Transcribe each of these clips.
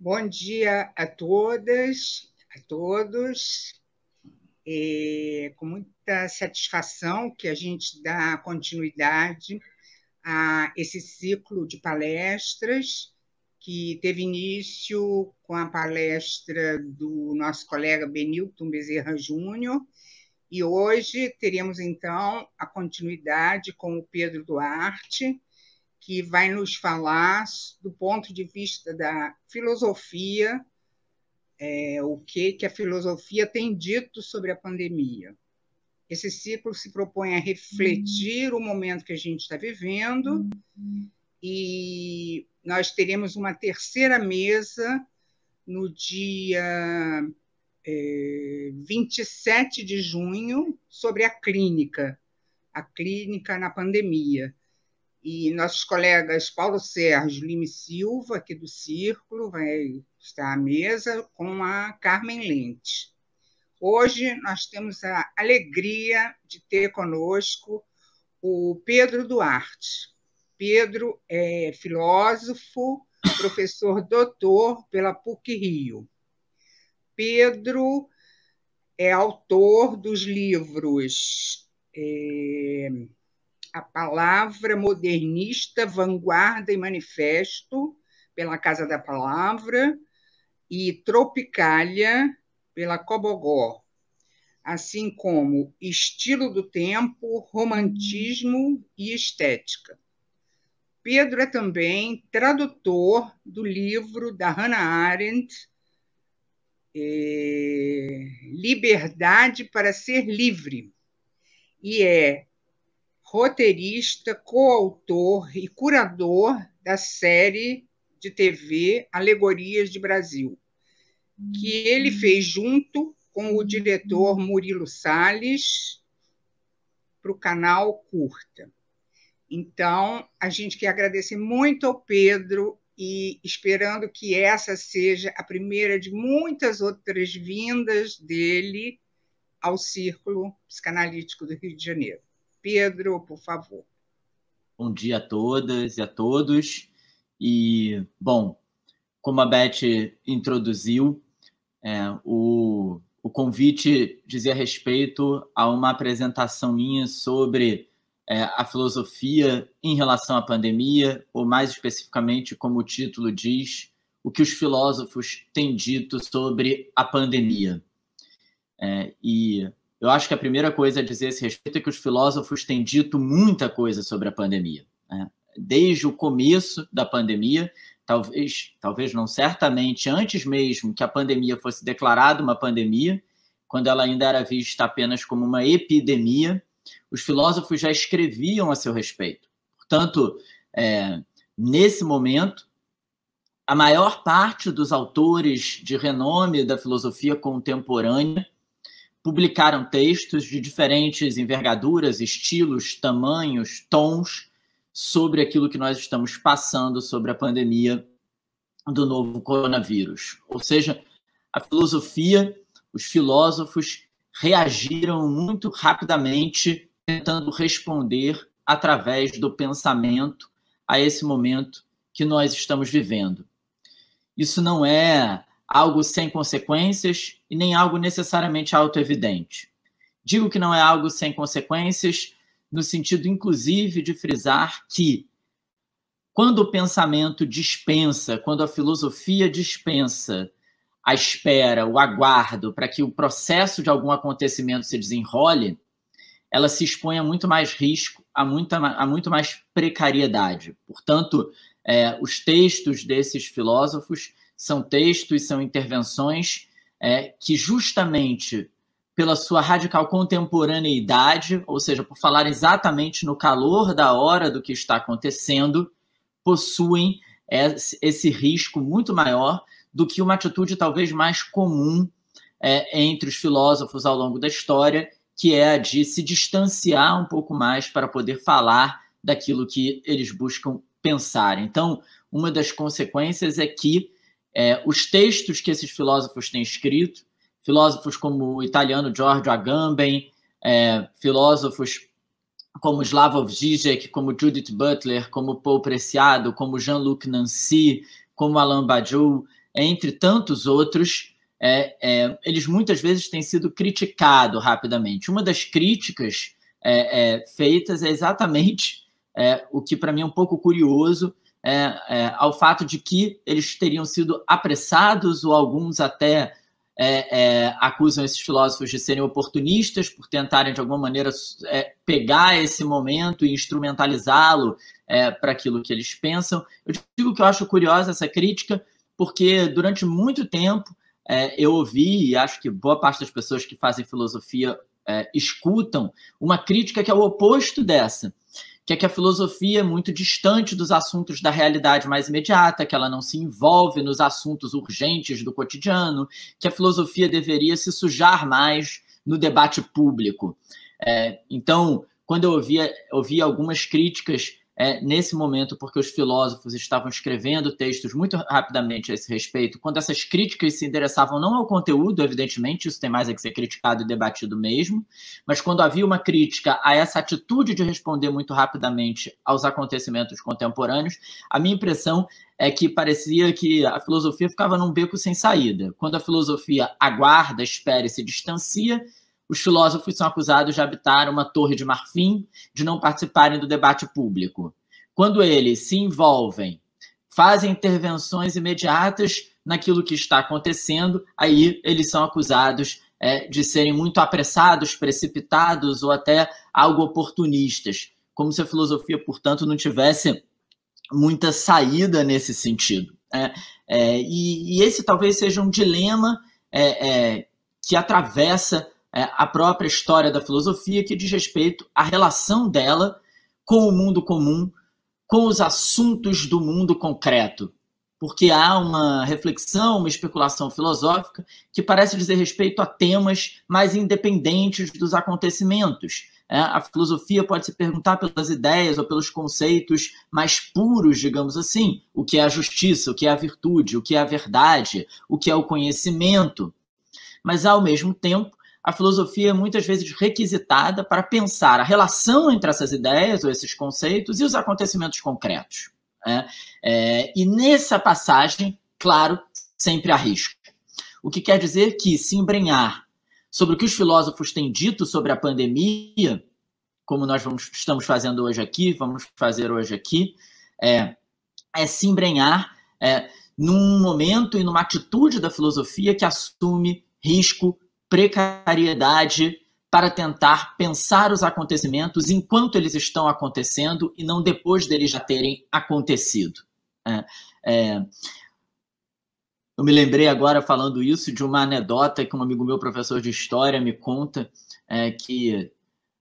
Bom dia a todas, a todos. É com muita satisfação que a gente dá continuidade a esse ciclo de palestras que teve início com a palestra do nosso colega Benilton Bezerra Júnior e hoje teremos então a continuidade com o Pedro Duarte, que vai nos falar do ponto de vista da filosofia, é, o que, que a filosofia tem dito sobre a pandemia. Esse ciclo se propõe a refletir o momento que a gente está vivendo e nós teremos uma terceira mesa no dia é, 27 de junho sobre a clínica, a clínica na pandemia e nossos colegas Paulo Sérgio Lime Silva, aqui do Círculo, vai estar à mesa, com a Carmen Lente. Hoje nós temos a alegria de ter conosco o Pedro Duarte. Pedro é filósofo, professor doutor pela PUC Rio. Pedro é autor dos livros. Eh, a palavra modernista, vanguarda e manifesto, pela Casa da Palavra, e Tropicália, pela Cobogó, assim como Estilo do Tempo, Romantismo e Estética. Pedro é também tradutor do livro da Hannah Arendt, é, Liberdade para Ser Livre, e é roteirista, coautor e curador da série de TV Alegorias de Brasil, que ele hum. fez junto com o diretor Murilo Salles para o canal Curta. Então, a gente quer agradecer muito ao Pedro e esperando que essa seja a primeira de muitas outras vindas dele ao Círculo Psicanalítico do Rio de Janeiro. Pedro, por favor. Bom dia a todas e a todos. E, bom, como a Beth introduziu, é, o, o convite dizia respeito a uma apresentação minha sobre é, a filosofia em relação à pandemia, ou mais especificamente, como o título diz, o que os filósofos têm dito sobre a pandemia. É, e eu acho que a primeira coisa a dizer a esse respeito é que os filósofos têm dito muita coisa sobre a pandemia. Né? Desde o começo da pandemia, talvez, talvez não certamente, antes mesmo que a pandemia fosse declarada uma pandemia, quando ela ainda era vista apenas como uma epidemia, os filósofos já escreviam a seu respeito. Portanto, é, nesse momento, a maior parte dos autores de renome da filosofia contemporânea publicaram textos de diferentes envergaduras, estilos, tamanhos, tons sobre aquilo que nós estamos passando sobre a pandemia do novo coronavírus. Ou seja, a filosofia, os filósofos reagiram muito rapidamente tentando responder através do pensamento a esse momento que nós estamos vivendo. Isso não é algo sem consequências e nem algo necessariamente autoevidente. Digo que não é algo sem consequências, no sentido, inclusive, de frisar que, quando o pensamento dispensa, quando a filosofia dispensa a espera, o aguardo para que o processo de algum acontecimento se desenrole, ela se expõe a muito mais risco, a, muita, a muito mais precariedade. Portanto, é, os textos desses filósofos são textos, são intervenções é, que, justamente pela sua radical contemporaneidade, ou seja, por falar exatamente no calor da hora do que está acontecendo, possuem esse risco muito maior do que uma atitude talvez mais comum é, entre os filósofos ao longo da história, que é a de se distanciar um pouco mais para poder falar daquilo que eles buscam pensar. Então, uma das consequências é que é, os textos que esses filósofos têm escrito, filósofos como o italiano Giorgio Agamben, é, filósofos como Slavoj Žižek, como Judith Butler, como Paul Preciado, como Jean-Luc Nancy, como Alain Badiou, é, entre tantos outros, é, é, eles muitas vezes têm sido criticados rapidamente. Uma das críticas é, é feitas é exatamente é, o que, para mim, é um pouco curioso, é, é, ao fato de que eles teriam sido apressados, ou alguns até é, é acusam esses filósofos de serem oportunistas por tentarem, de alguma maneira, é, pegar esse momento e instrumentalizá-lo é, para aquilo que eles pensam. Eu digo que eu acho curiosa essa crítica, porque durante muito tempo eu ouvi, e acho que boa parte das pessoas que fazem filosofia escutam, uma crítica que é o oposto dessa que é que a filosofia é muito distante dos assuntos da realidade mais imediata, que ela não se envolve nos assuntos urgentes do cotidiano, que a filosofia deveria se sujar mais no debate público. É, então, quando eu ouvi, ouvia algumas críticas é, nesse momento, porque os filósofos estavam escrevendo textos muito rapidamente a esse respeito, quando essas críticas se endereçavam não ao conteúdo, evidentemente, isso tem mais a que ser criticado e debatido mesmo, mas quando havia uma crítica a essa atitude de responder muito rapidamente aos acontecimentos contemporâneos, a minha impressão é que parecia que a filosofia ficava num beco sem saída. Quando a filosofia aguarda, espera e se distancia, os filósofos são acusados de habitar uma torre de marfim, de não participarem do debate público. Quando eles se envolvem, fazem intervenções imediatas naquilo que está acontecendo, aí eles são acusados é, de serem muito apressados, precipitados ou até algo oportunistas, como se a filosofia, portanto, não tivesse muita saída nesse sentido. É, é, e, e, esse talvez seja um dilema é, é, que atravessa é, a própria história da filosofia que diz respeito à relação dela com o mundo comum, com os assuntos do mundo concreto. Porque há uma reflexão, uma especulação filosófica que parece dizer respeito a temas mais independentes dos acontecimentos. É, a filosofia pode se perguntar pelas ideias ou pelos conceitos mais puros, digamos assim, o que é a justiça, o que é a virtude, o que é a verdade, o que é o conhecimento. Mas, ao mesmo tempo, a filosofia é muitas vezes requisitada para pensar a relação entre essas ideias ou esses conceitos e os acontecimentos concretos. Né? É, e nessa passagem, claro, sempre há risco. O que quer dizer que se embrenhar sobre o que os filósofos têm dito sobre a pandemia, como nós vamos, estamos fazendo hoje aqui, vamos fazer hoje aqui, é, é se embrenhar é, num momento e numa atitude da filosofia que assume risco precariedade para tentar pensar os acontecimentos enquanto eles estão acontecendo e não depois deles já terem acontecido. É, é, eu me lembrei agora falando isso de uma anedota que um amigo meu, professor de história, me conta é, que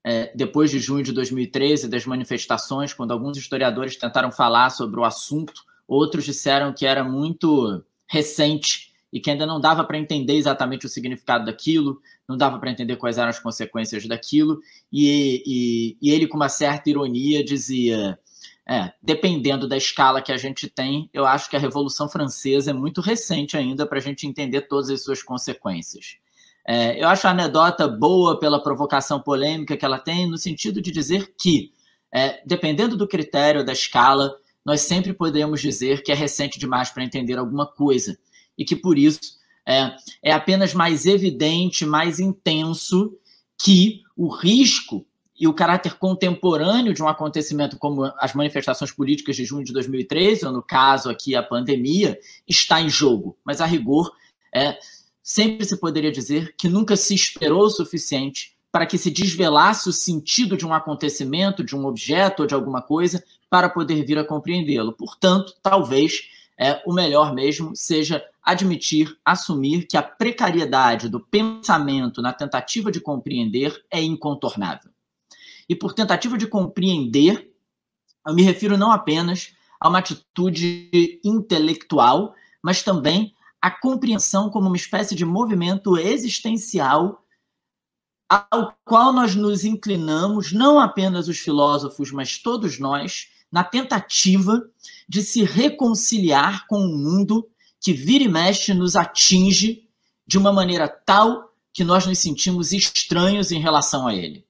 é, depois de junho de 2013, das manifestações, quando alguns historiadores tentaram falar sobre o assunto, outros disseram que era muito recente e que ainda não dava para entender exatamente o significado daquilo, não dava para entender quais eram as consequências daquilo, e, e, e, ele, com uma certa ironia, dizia: é, dependendo da escala que a gente tem, eu acho que a Revolução Francesa é muito recente ainda para a gente entender todas as suas consequências. É, eu acho a anedota boa pela provocação polêmica que ela tem, no sentido de dizer que, é, dependendo do critério, da escala, nós sempre podemos dizer que é recente demais para entender alguma coisa e que por isso é, é apenas mais evidente, mais intenso que o risco e o caráter contemporâneo de um acontecimento como as manifestações políticas de junho de 2013, ou no caso aqui a pandemia, está em jogo. Mas a rigor, é, sempre se poderia dizer que nunca se esperou o suficiente para que se desvelasse o sentido de um acontecimento, de um objeto ou de alguma coisa, para poder vir a compreendê-lo. Portanto, talvez é, o melhor mesmo seja admitir, assumir que a precariedade do pensamento na tentativa de compreender é incontornável. E por tentativa de compreender, eu me refiro não apenas a uma atitude intelectual, mas também à compreensão como uma espécie de movimento existencial ao qual nós nos inclinamos, não apenas os filósofos, mas todos nós, na tentativa de se reconciliar com o mundo que vira e mexe nos atinge de uma maneira tal que nós nos sentimos estranhos em relação a ele.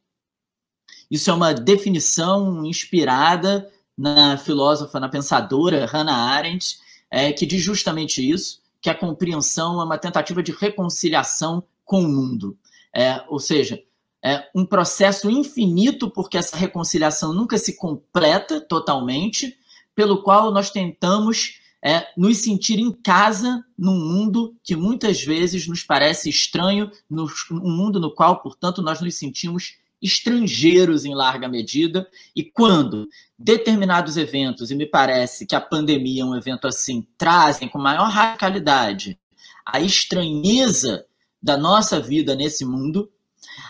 Isso é uma definição inspirada na filósofa, na pensadora Hannah Arendt, é, que diz justamente isso, que a compreensão é uma tentativa de reconciliação com o mundo. É, ou seja, é um processo infinito, porque essa reconciliação nunca se completa totalmente, pelo qual nós tentamos é nos sentir em casa num mundo que muitas vezes nos parece estranho, um mundo no qual, portanto, nós nos sentimos estrangeiros em larga medida, e quando determinados eventos, e me parece que a pandemia é um evento assim, trazem com maior radicalidade a estranheza da nossa vida nesse mundo,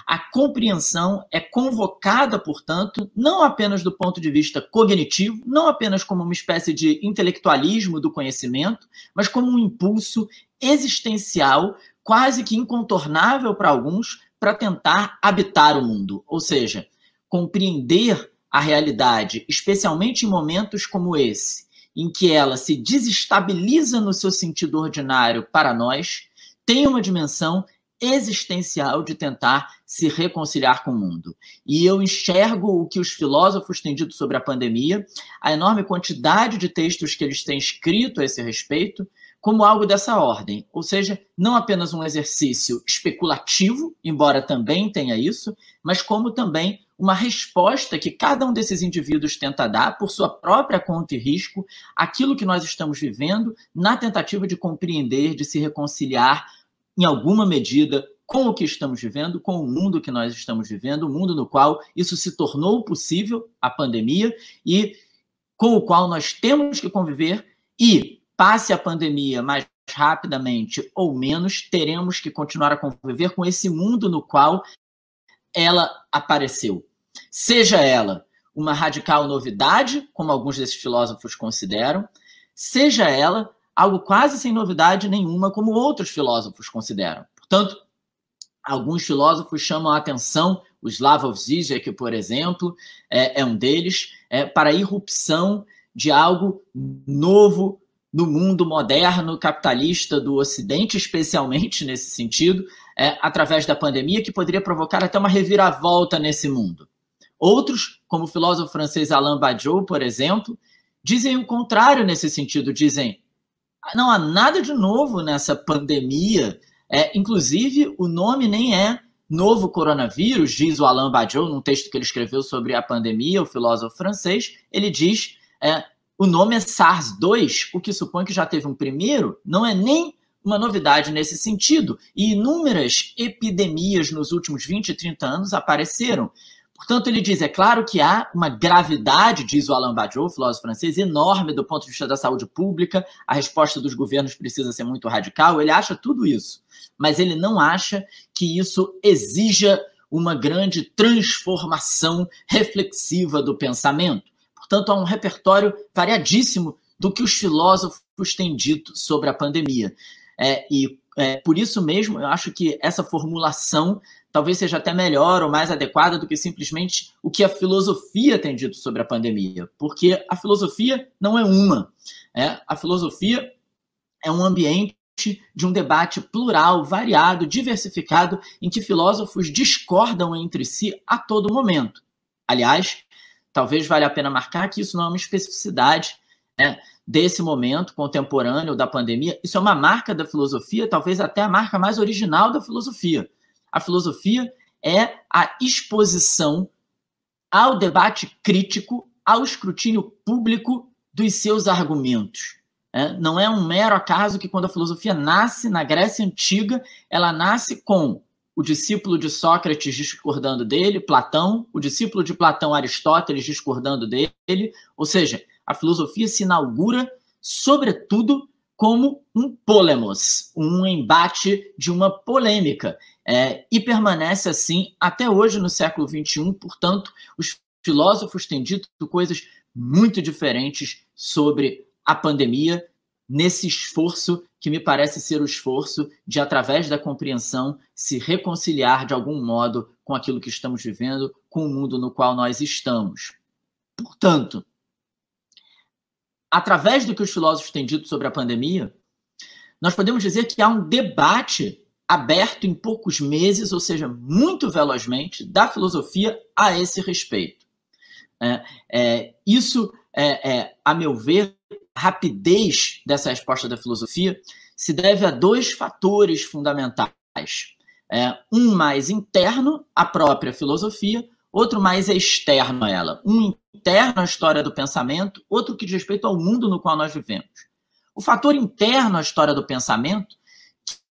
a compreensão é convocada, portanto, não apenas do ponto de vista cognitivo, não apenas como uma espécie de intelectualismo do conhecimento, mas como um impulso existencial, quase que incontornável para alguns, para tentar habitar o mundo, ou seja, compreender a realidade, especialmente em momentos como esse, em que ela se desestabiliza no seu sentido ordinário para nós, tem uma dimensão existencial de tentar se reconciliar com o mundo. E eu enxergo o que os filósofos têm dito sobre a pandemia, a enorme quantidade de textos que eles têm escrito a esse respeito, como algo dessa ordem, ou seja, não apenas um exercício especulativo, embora também tenha isso, mas como também uma resposta que cada um desses indivíduos tenta dar, por sua própria conta e risco, aquilo que nós estamos vivendo, na tentativa de compreender, de se reconciliar em alguma medida, com o que estamos vivendo, com o mundo que nós estamos vivendo, o mundo no qual isso se tornou possível, a pandemia, e com o qual nós temos que conviver e passe a pandemia mais rapidamente ou menos, teremos que continuar a conviver com esse mundo no qual ela apareceu. Seja ela uma radical novidade, como alguns desses filósofos consideram, seja ela algo quase sem novidade nenhuma, como outros filósofos consideram. Portanto, alguns filósofos chamam a atenção, o Slavoj Zizek, por exemplo, é, é um deles, é, para a irrupção de algo novo no mundo moderno capitalista do Ocidente, especialmente nesse sentido, é, através da pandemia, que poderia provocar até uma reviravolta nesse mundo. Outros, como o filósofo francês Alain Badiou, por exemplo, dizem o contrário nesse sentido, dizem não há nada de novo nessa pandemia. É, inclusive, o nome nem é novo coronavírus, diz o Alain Badiou, num texto que ele escreveu sobre a pandemia, o filósofo francês. Ele diz: é, o nome é SARS-2, o que supõe que já teve um primeiro, não é nem uma novidade nesse sentido. E inúmeras epidemias nos últimos 20, 30 anos apareceram. Portanto, ele diz: é claro que há uma gravidade, diz o Alain Badiou, filósofo francês, enorme do ponto de vista da saúde pública, a resposta dos governos precisa ser muito radical. Ele acha tudo isso, mas ele não acha que isso exija uma grande transformação reflexiva do pensamento. Portanto, há um repertório variadíssimo do que os filósofos têm dito sobre a pandemia. É, e é, por isso mesmo, eu acho que essa formulação talvez seja até melhor ou mais adequada do que simplesmente o que a filosofia tem dito sobre a pandemia, porque a filosofia não é uma. Né? A filosofia é um ambiente de um debate plural, variado, diversificado, em que filósofos discordam entre si a todo momento. Aliás, talvez valha a pena marcar que isso não é uma especificidade né, desse momento contemporâneo da pandemia, isso é uma marca da filosofia, talvez até a marca mais original da filosofia. A filosofia é a exposição ao debate crítico, ao escrutínio público dos seus argumentos. Né? Não é um mero acaso que, quando a filosofia nasce na Grécia Antiga, ela nasce com o discípulo de Sócrates discordando dele, Platão, o discípulo de Platão, Aristóteles, discordando dele. Ou seja, a filosofia se inaugura, sobretudo, como um polemos, um embate de uma polêmica, é, e permanece assim até hoje no século XXI. Portanto, os filósofos têm dito coisas muito diferentes sobre a pandemia, nesse esforço que me parece ser o esforço de, através da compreensão, se reconciliar de algum modo com aquilo que estamos vivendo, com o mundo no qual nós estamos. Portanto, através do que os filósofos têm dito sobre a pandemia, nós podemos dizer que há um debate aberto em poucos meses, ou seja, muito velozmente, da filosofia a esse respeito. É, é, isso, é, é a meu ver, a rapidez dessa resposta da filosofia se deve a dois fatores fundamentais. É, um mais interno, a própria filosofia, outro mais é externo a ela. Um interno à história do pensamento, outro que diz respeito ao mundo no qual nós vivemos. O fator interno à história do pensamento,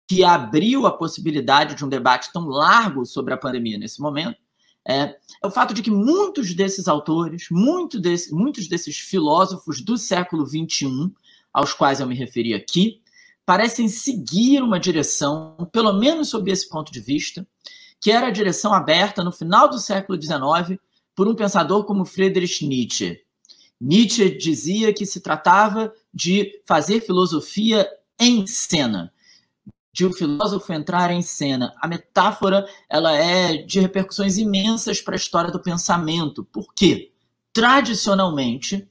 que abriu a possibilidade de um debate tão largo sobre a pandemia nesse momento, é, é o fato de que muitos desses autores, muito desse, muitos desses filósofos do século XXI, aos quais eu me referi aqui, parecem seguir uma direção, pelo menos sob esse ponto de vista, que era a direção aberta no final do século XIX por um pensador como Friedrich Nietzsche. Nietzsche dizia que se tratava de fazer filosofia em cena, de o um filósofo entrar em cena. A metáfora ela é de repercussões imensas para a história do pensamento, porque tradicionalmente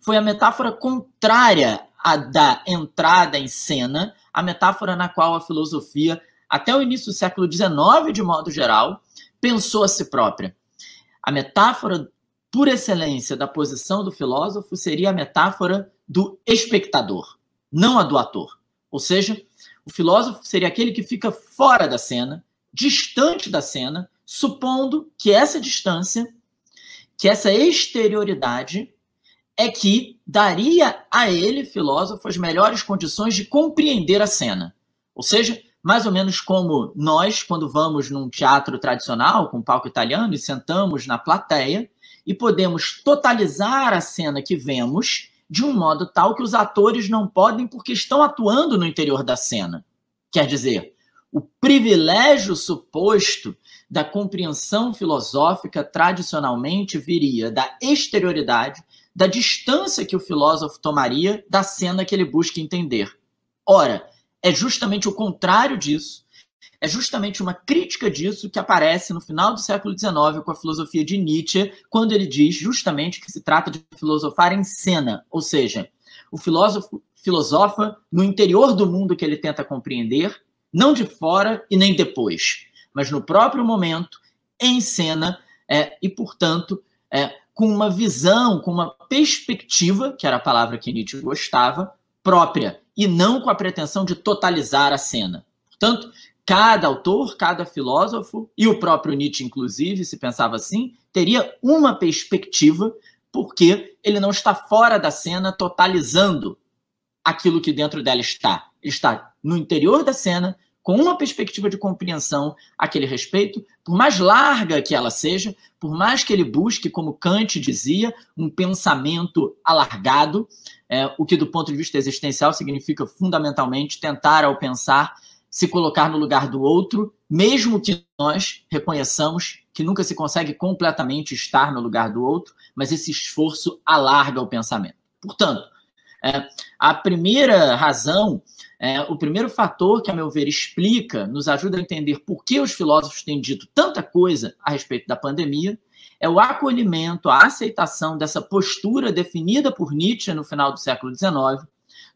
foi a metáfora contrária à da entrada em cena, a metáfora na qual a filosofia até o início do século XIX, de modo geral, pensou a si própria. A metáfora por excelência da posição do filósofo seria a metáfora do espectador, não a do ator. Ou seja, o filósofo seria aquele que fica fora da cena, distante da cena, supondo que essa distância, que essa exterioridade, é que daria a ele, filósofo, as melhores condições de compreender a cena. Ou seja, mais ou menos como nós, quando vamos num teatro tradicional, com palco italiano, e sentamos na plateia e podemos totalizar a cena que vemos de um modo tal que os atores não podem porque estão atuando no interior da cena. Quer dizer, o privilégio suposto da compreensão filosófica tradicionalmente viria da exterioridade, da distância que o filósofo tomaria da cena que ele busca entender. Ora, é justamente o contrário disso. É justamente uma crítica disso que aparece no final do século XIX com a filosofia de Nietzsche, quando ele diz justamente que se trata de filosofar em cena, ou seja, o filósofo filosofa no interior do mundo que ele tenta compreender, não de fora e nem depois, mas no próprio momento, em cena, é, e, portanto, é, com uma visão, com uma perspectiva, que era a palavra que Nietzsche gostava, própria, e não com a pretensão de totalizar a cena. Portanto, cada autor, cada filósofo, e o próprio Nietzsche, inclusive, se pensava assim, teria uma perspectiva, porque ele não está fora da cena totalizando aquilo que dentro dela está. Ele está no interior da cena, com uma perspectiva de compreensão aquele respeito, por mais larga que ela seja, por mais que ele busque, como Kant dizia, um pensamento alargado, é, o que do ponto de vista existencial significa fundamentalmente tentar ao pensar se colocar no lugar do outro, mesmo que nós reconheçamos que nunca se consegue completamente estar no lugar do outro, mas esse esforço alarga o pensamento. Portanto, é, a primeira razão é, o primeiro fator que, a meu ver, explica, nos ajuda a entender por que os filósofos têm dito tanta coisa a respeito da pandemia, é o acolhimento, a aceitação dessa postura definida por Nietzsche no final do século XIX,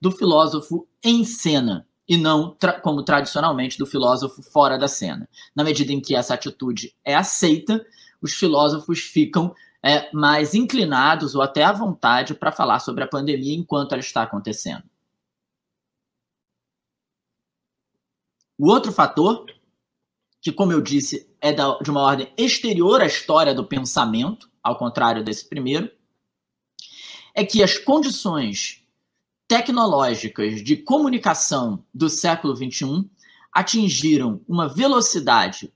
do filósofo em cena, e não tra como tradicionalmente do filósofo fora da cena. Na medida em que essa atitude é aceita, os filósofos ficam é, mais inclinados ou até à vontade para falar sobre a pandemia enquanto ela está acontecendo. O outro fator, que, como eu disse, é da, de uma ordem exterior à história do pensamento, ao contrário desse primeiro, é que as condições tecnológicas de comunicação do século XXI atingiram uma velocidade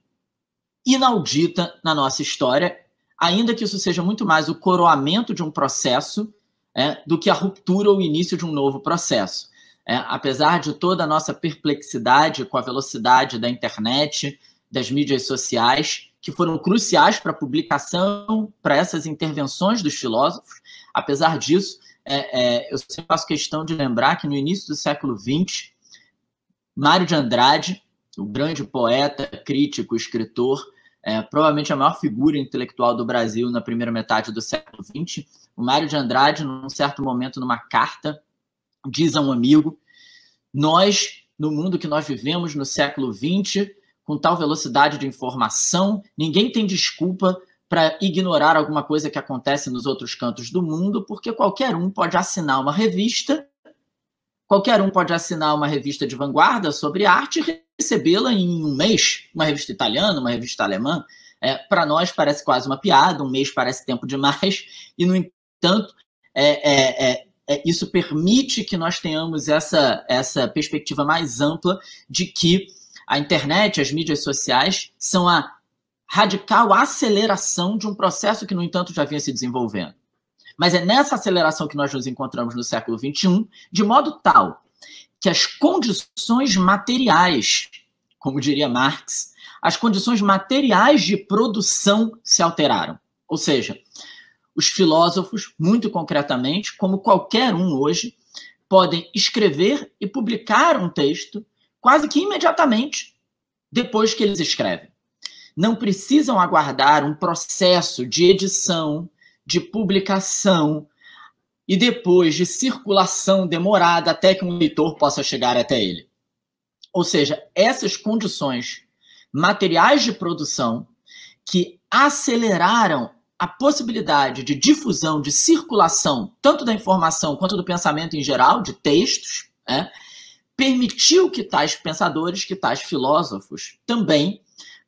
inaudita na nossa história, ainda que isso seja muito mais o coroamento de um processo é, do que a ruptura ou o início de um novo processo. É, apesar de toda a nossa perplexidade com a velocidade da internet, das mídias sociais, que foram cruciais para a publicação, para essas intervenções dos filósofos, apesar disso, é, é, eu sempre faço questão de lembrar que no início do século XX, Mário de Andrade, o grande poeta, crítico, escritor, é, provavelmente a maior figura intelectual do Brasil na primeira metade do século XX, o Mário de Andrade, num certo momento, numa carta diz a um amigo, nós, no mundo que nós vivemos no século XX, com tal velocidade de informação, ninguém tem desculpa para ignorar alguma coisa que acontece nos outros cantos do mundo, porque qualquer um pode assinar uma revista, qualquer um pode assinar uma revista de vanguarda sobre arte e recebê-la em um mês, uma revista italiana, uma revista alemã. É, para nós parece quase uma piada, um mês parece tempo demais, e, no entanto, é, é, é é, isso permite que nós tenhamos essa, essa perspectiva mais ampla de que a internet, as mídias sociais, são a radical aceleração de um processo que, no entanto, já vinha se desenvolvendo. Mas é nessa aceleração que nós nos encontramos no século XXI, de modo tal que as condições materiais, como diria Marx, as condições materiais de produção se alteraram. Ou seja, os filósofos, muito concretamente, como qualquer um hoje, podem escrever e publicar um texto quase que imediatamente depois que eles escrevem. Não precisam aguardar um processo de edição, de publicação e depois de circulação demorada até que um leitor possa chegar até ele. Ou seja, essas condições materiais de produção que aceleraram a possibilidade de difusão, de circulação, tanto da informação quanto do pensamento em geral, de textos, né, permitiu que tais pensadores, que tais filósofos também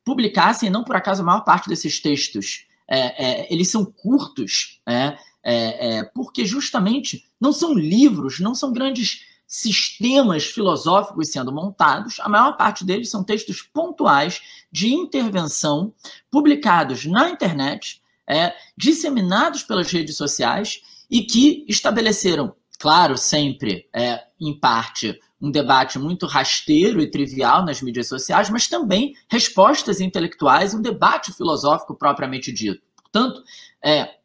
publicassem, não por acaso a maior parte desses textos, é, é, eles são curtos, né, é, é, porque justamente não são livros, não são grandes sistemas filosóficos sendo montados, a maior parte deles são textos pontuais de intervenção publicados na internet é, disseminados pelas redes sociais e que estabeleceram, claro, sempre, é, em parte, um debate muito rasteiro e trivial nas mídias sociais, mas também respostas intelectuais, um debate filosófico propriamente dito. Portanto, é,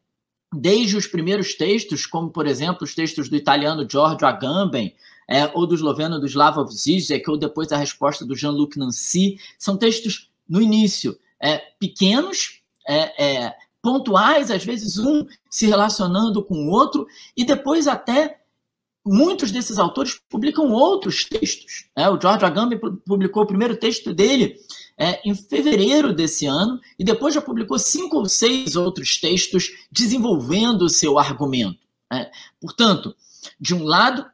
desde os primeiros textos, como, por exemplo, os textos do italiano Giorgio Agamben, é, ou do esloveno do Slavoj Zizek ou depois a resposta do Jean-Luc Nancy, são textos, no início, é, pequenos, é, é pontuais, às vezes um se relacionando com o outro, e depois até muitos desses autores publicam outros textos. Né? O George Agamben publicou o primeiro texto dele é, em fevereiro desse ano, e depois já publicou cinco ou seis outros textos desenvolvendo o seu argumento. Né? Portanto, de um lado,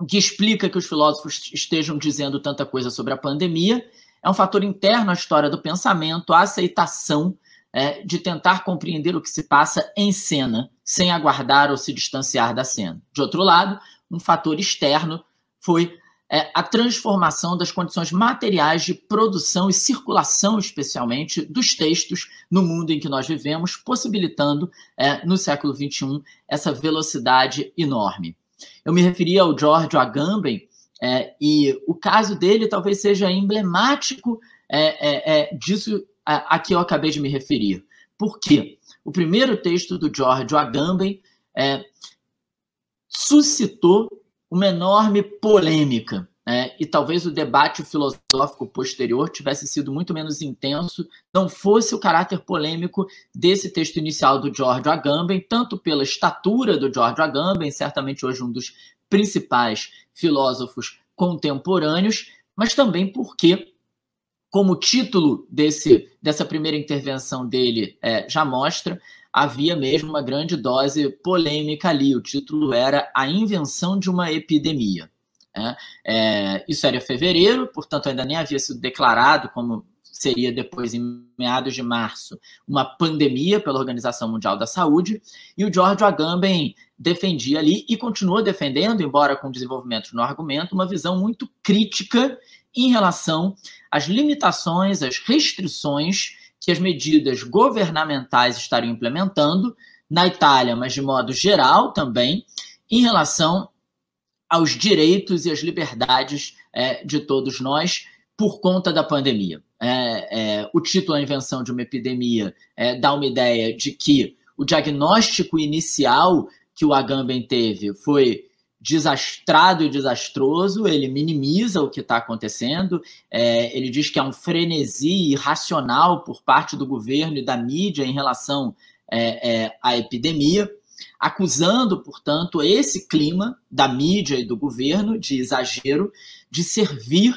o que explica que os filósofos estejam dizendo tanta coisa sobre a pandemia é um fator interno à história do pensamento, a aceitação é, de tentar compreender o que se passa em cena, sem aguardar ou se distanciar da cena. De outro lado, um fator externo foi é a transformação das condições materiais de produção e circulação, especialmente, dos textos no mundo em que nós vivemos, possibilitando, é, no século XXI, essa velocidade enorme. Eu me referi ao George Agamben, é, e o caso dele talvez seja emblemático é, é, é, disso a, a que eu acabei de me referir. Por quê? O primeiro texto do George Agamben é, suscitou uma enorme polêmica. É, e talvez o debate filosófico posterior tivesse sido muito menos intenso, não fosse o caráter polêmico desse texto inicial do George Agamben, tanto pela estatura do George Agamben, certamente hoje um dos principais filósofos contemporâneos, mas também porque como o título desse, dessa primeira intervenção dele é, já mostra, havia mesmo uma grande dose polêmica ali. O título era A Invenção de uma Epidemia. É, é, isso era fevereiro, portanto, ainda nem havia sido declarado como seria depois, em meados de março, uma pandemia pela Organização Mundial da Saúde, e o George Agamben defendia ali e continua defendendo, embora com desenvolvimento no argumento, uma visão muito crítica em relação às limitações, às restrições que as medidas governamentais estariam implementando na Itália, mas de modo geral também, em relação aos direitos e às liberdades é, de todos nós, por conta da pandemia. É, é, o título A Invenção de uma Epidemia é, dá uma ideia de que o diagnóstico inicial que o Agamben teve foi desastrado e desastroso, ele minimiza o que está acontecendo, é, ele diz que há é um frenesi irracional por parte do governo e da mídia em relação é, é, à epidemia, acusando, portanto, esse clima da mídia e do governo de exagero de servir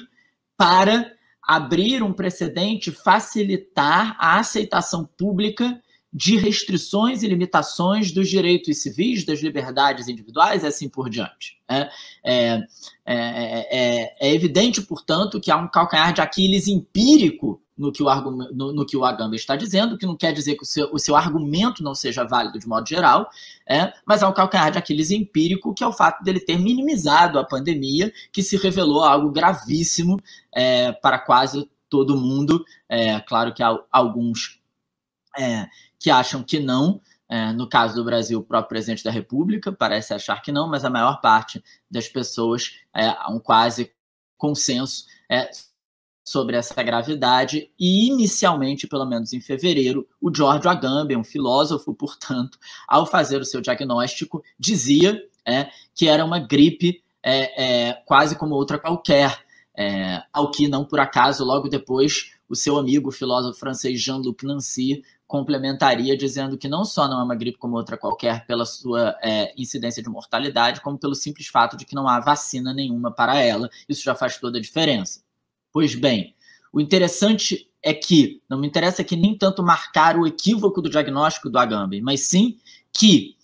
para abrir um precedente, facilitar a aceitação pública de restrições e limitações dos direitos civis, das liberdades individuais e assim por diante. Né? É, é, é, é, é evidente, portanto, que há um calcanhar de Aquiles empírico no que o, no, no que o Agamba está dizendo, que não quer dizer que o seu, o seu argumento não seja válido de modo geral, é, mas há um calcanhar de Aquiles empírico, que é o fato dele ter minimizado a pandemia, que se revelou algo gravíssimo é, para quase todo mundo. É, claro que há alguns é, que acham que não. É, no caso do Brasil, o próprio presidente da República parece achar que não, mas a maior parte das pessoas é, há um quase consenso é, sobre essa gravidade. E inicialmente, pelo menos em fevereiro, o Jorge Agamben, um filósofo, portanto, ao fazer o seu diagnóstico, dizia é, que era uma gripe é, é, quase como outra qualquer, é, ao que não por acaso logo depois o seu amigo o filósofo francês Jean-Luc Nancy complementaria dizendo que não só não é uma gripe como outra qualquer pela sua é, incidência de mortalidade, como pelo simples fato de que não há vacina nenhuma para ela. Isso já faz toda a diferença. Pois bem, o interessante é que não me interessa aqui nem tanto marcar o equívoco do diagnóstico do Agamben, mas sim que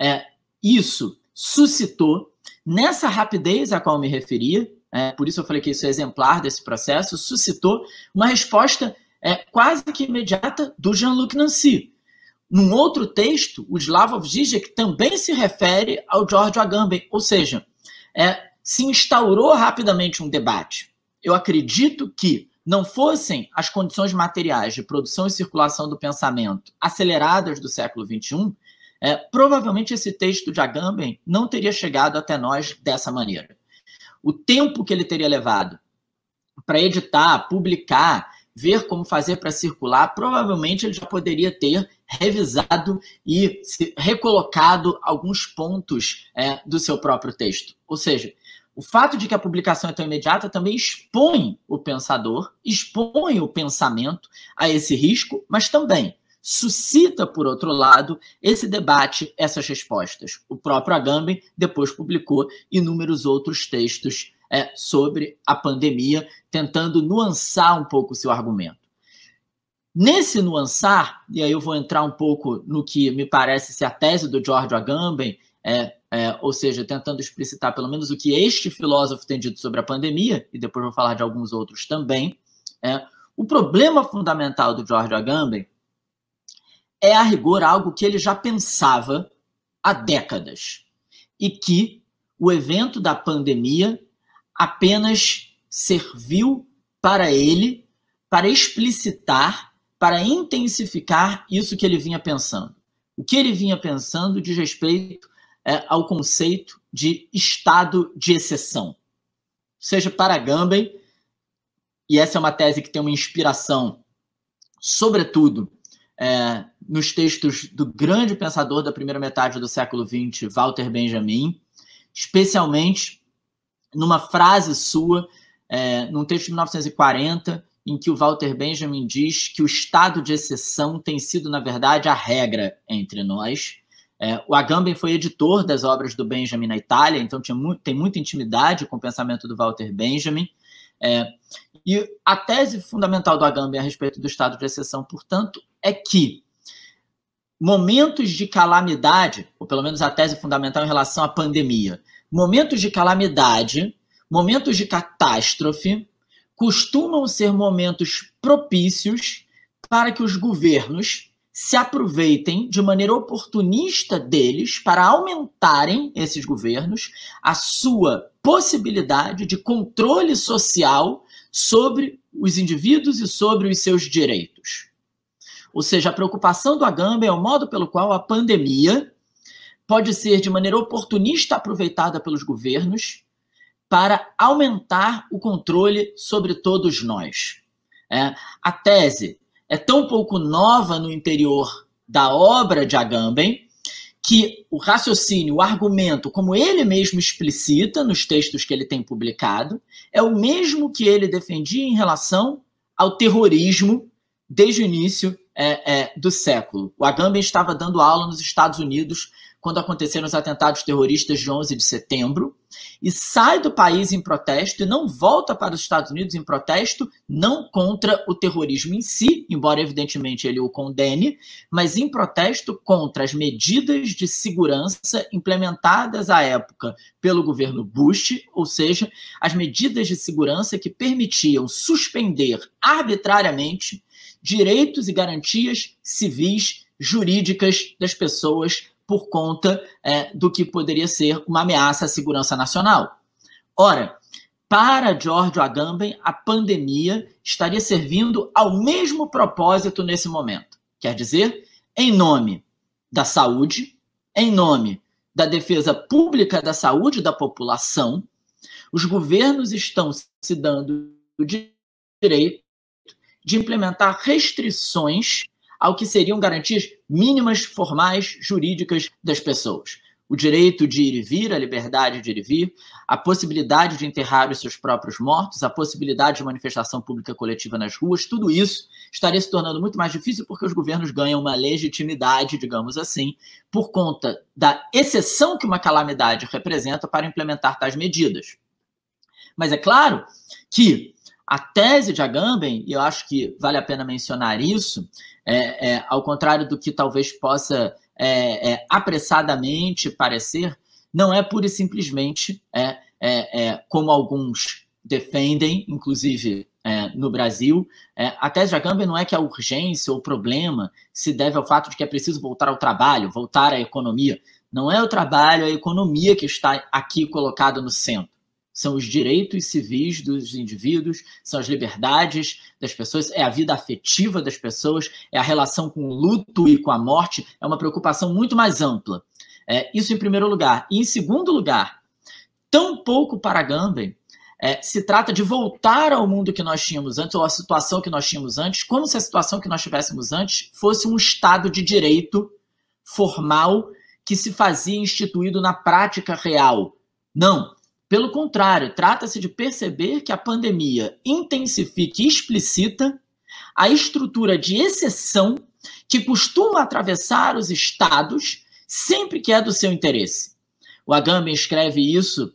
é, isso suscitou nessa rapidez a qual me referia é, por isso eu falei que isso é exemplar desse processo, suscitou uma resposta é, quase que imediata do Jean-Luc Nancy. Num outro texto, o Slavov Zizek também se refere ao George Agamben, ou seja, é, se instaurou rapidamente um debate. Eu acredito que não fossem as condições materiais de produção e circulação do pensamento aceleradas do século XXI, é, provavelmente esse texto de Agamben não teria chegado até nós dessa maneira o tempo que ele teria levado para editar, publicar, ver como fazer para circular, provavelmente ele já poderia ter revisado e recolocado alguns pontos é, do seu próprio texto. Ou seja, o fato de que a publicação é tão imediata também expõe o pensador, expõe o pensamento a esse risco, mas também suscita, por outro lado, esse debate, essas respostas. O próprio Agamben depois publicou inúmeros outros textos é, sobre a pandemia, tentando nuançar um pouco o seu argumento. Nesse nuançar, e aí eu vou entrar um pouco no que me parece ser a tese do George Agamben, é, é, ou seja, tentando explicitar pelo menos o que este filósofo tem dito sobre a pandemia, e depois vou falar de alguns outros também. É, o problema fundamental do George Agamben é a rigor algo que ele já pensava há décadas e que o evento da pandemia apenas serviu para ele para explicitar, para intensificar isso que ele vinha pensando. O que ele vinha pensando diz respeito é, ao conceito de estado de exceção. Seja para Gambem, e essa é uma tese que tem uma inspiração, sobretudo, é, nos textos do grande pensador da primeira metade do século XX, Walter Benjamin, especialmente numa frase sua, é, num texto de 1940, em que o Walter Benjamin diz que o estado de exceção tem sido, na verdade, a regra entre nós. É, o Agamben foi editor das obras do Benjamin na Itália, então tinha mu tem muita intimidade com o pensamento do Walter Benjamin. É, e a tese fundamental do Agamben a respeito do estado de exceção, portanto, é que momentos de calamidade, ou pelo menos a tese fundamental em relação à pandemia, momentos de calamidade, momentos de catástrofe, costumam ser momentos propícios para que os governos se aproveitem de maneira oportunista deles para aumentarem esses governos a sua possibilidade de controle social sobre os indivíduos e sobre os seus direitos. Ou seja, a preocupação do Agamben é o modo pelo qual a pandemia pode ser, de maneira oportunista, aproveitada pelos governos para aumentar o controle sobre todos nós. É, a tese é tão pouco nova no interior da obra de Agamben que o raciocínio, o argumento, como ele mesmo explicita nos textos que ele tem publicado, é o mesmo que ele defendia em relação ao terrorismo desde o início é, é, do século. O Agamben estava dando aula nos Estados Unidos quando aconteceram os atentados terroristas de 11 de setembro e sai do país em protesto e não volta para os Estados Unidos em protesto, não contra o terrorismo em si, embora evidentemente ele o condene, mas em protesto contra as medidas de segurança implementadas à época pelo governo Bush, ou seja, as medidas de segurança que permitiam suspender arbitrariamente direitos e garantias civis, jurídicas das pessoas por conta é, do que poderia ser uma ameaça à segurança nacional. Ora, para George Agamben, a pandemia estaria servindo ao mesmo propósito nesse momento. Quer dizer, em nome da saúde, em nome da defesa pública da saúde da população, os governos estão se dando o direito de implementar restrições ao que seriam garantias mínimas formais jurídicas das pessoas. O direito de ir e vir, a liberdade de ir e vir, a possibilidade de enterrar os seus próprios mortos, a possibilidade de manifestação pública coletiva nas ruas, tudo isso estaria se tornando muito mais difícil porque os governos ganham uma legitimidade, digamos assim, por conta da exceção que uma calamidade representa para implementar tais medidas. Mas é claro que a tese de Agamben, e eu acho que vale a pena mencionar isso, é, é ao contrário do que talvez possa é, é, apressadamente parecer, não é pura e simplesmente é, é, é, como alguns defendem, inclusive no Brasil. a tese de Agamben não é que a urgência ou o problema se deve ao fato de que é preciso voltar ao trabalho, voltar à economia. Não é o trabalho, é a economia que está aqui colocado no centro são os direitos civis dos indivíduos, são as liberdades das pessoas, é a vida afetiva das pessoas, é a relação com o luto e com a morte, é uma preocupação muito mais ampla. É, isso em primeiro lugar. E em segundo lugar, tão pouco para Gambem é, se trata de voltar ao mundo que nós tínhamos antes, ou à situação que nós tínhamos antes, como se a situação que nós tivéssemos antes fosse um Estado de direito formal que se fazia instituído na prática real. Não, pelo contrário, trata-se de perceber que a pandemia intensifica e explicita a estrutura de exceção que costuma atravessar os estados sempre que é do seu interesse. O Agamben escreve isso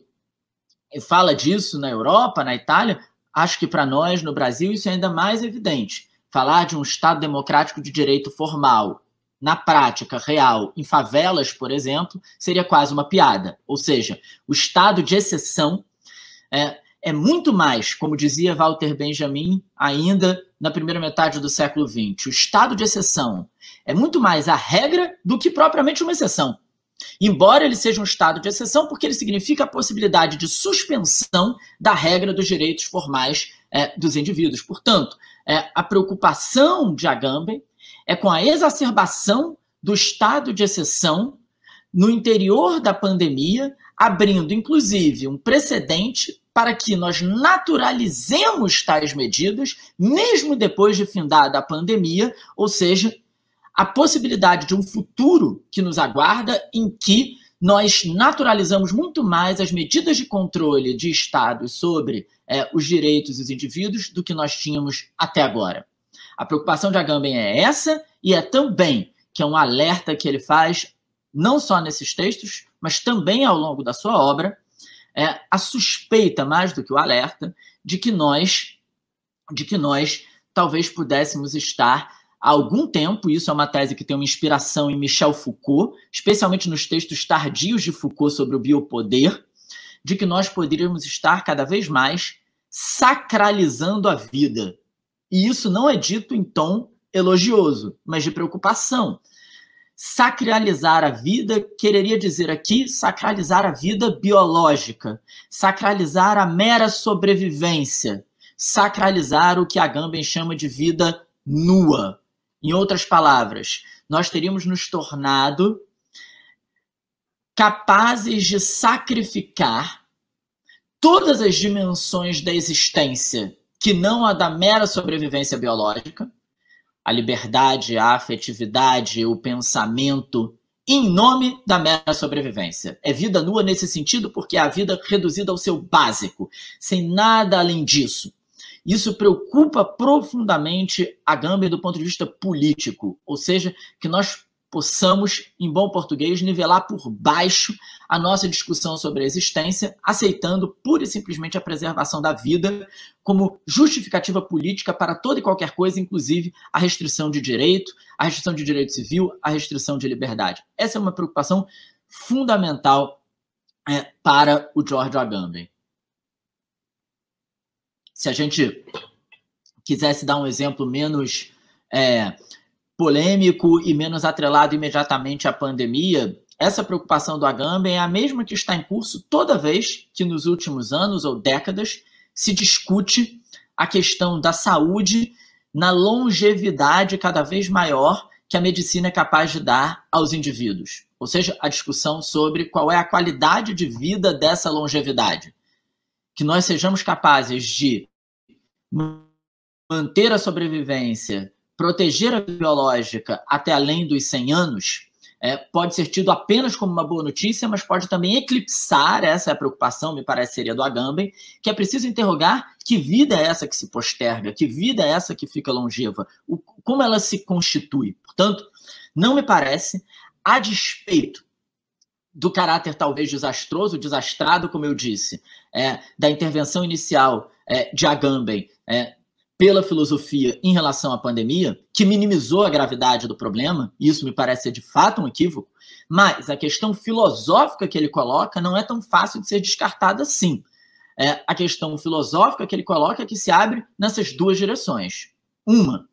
e fala disso na Europa, na Itália. Acho que para nós, no Brasil, isso é ainda mais evidente. Falar de um Estado democrático de direito formal na prática real, em favelas, por exemplo, seria quase uma piada. Ou seja, o estado de exceção é, é muito mais, como dizia Walter Benjamin, ainda na primeira metade do século XX. O estado de exceção é muito mais a regra do que propriamente uma exceção. Embora ele seja um estado de exceção, porque ele significa a possibilidade de suspensão da regra dos direitos formais é, dos indivíduos. Portanto, é, a preocupação de Agamben é com a exacerbação do estado de exceção no interior da pandemia, abrindo inclusive um precedente para que nós naturalizemos tais medidas, mesmo depois de findada a pandemia, ou seja, a possibilidade de um futuro que nos aguarda em que nós naturalizamos muito mais as medidas de controle de Estado sobre é, os direitos dos indivíduos do que nós tínhamos até agora. A preocupação de Agamben é essa e é também que é um alerta que ele faz não só nesses textos, mas também ao longo da sua obra, é a suspeita mais do que o alerta de que nós de que nós talvez pudéssemos estar há algum tempo, isso é uma tese que tem uma inspiração em Michel Foucault, especialmente nos textos tardios de Foucault sobre o biopoder, de que nós poderíamos estar cada vez mais sacralizando a vida, e isso não é dito em tom elogioso, mas de preocupação. Sacralizar a vida quereria dizer aqui sacralizar a vida biológica, sacralizar a mera sobrevivência, sacralizar o que a Gambem chama de vida nua. Em outras palavras, nós teríamos nos tornado capazes de sacrificar todas as dimensões da existência que não a da mera sobrevivência biológica, a liberdade, a afetividade, o pensamento, em nome da mera sobrevivência. É vida nua nesse sentido, porque é a vida reduzida ao seu básico, sem nada além disso. Isso preocupa profundamente a Gâmbia do ponto de vista político, ou seja, que nós possamos, em bom português, nivelar por baixo a nossa discussão sobre a existência, aceitando pura e simplesmente a preservação da vida como justificativa política para toda e qualquer coisa, inclusive a restrição de direito, a restrição de direito civil, a restrição de liberdade. Essa é uma preocupação fundamental é, para o George Agamben. Se a gente quisesse dar um exemplo menos é, polêmico e menos atrelado imediatamente à pandemia, essa preocupação do Agamben é a mesma que está em curso toda vez que nos últimos anos ou décadas se discute a questão da saúde na longevidade cada vez maior que a medicina é capaz de dar aos indivíduos. Ou seja, a discussão sobre qual é a qualidade de vida dessa longevidade. Que nós sejamos capazes de manter a sobrevivência proteger a biológica até além dos 100 anos é, pode ser tido apenas como uma boa notícia, mas pode também eclipsar essa é a preocupação, me parece seria do Agamben, que é preciso interrogar que vida é essa que se posterga, que vida é essa que fica longeva, o, como ela se constitui. Portanto, não me parece, a despeito do caráter talvez desastroso, desastrado, como eu disse, é, da intervenção inicial é, de Agamben é, pela filosofia em relação à pandemia, que minimizou a gravidade do problema, isso me parece ser de fato um equívoco, mas a questão filosófica que ele coloca não é tão fácil de ser descartada assim. É, a questão filosófica que ele coloca é que se abre nessas duas direções. Uma,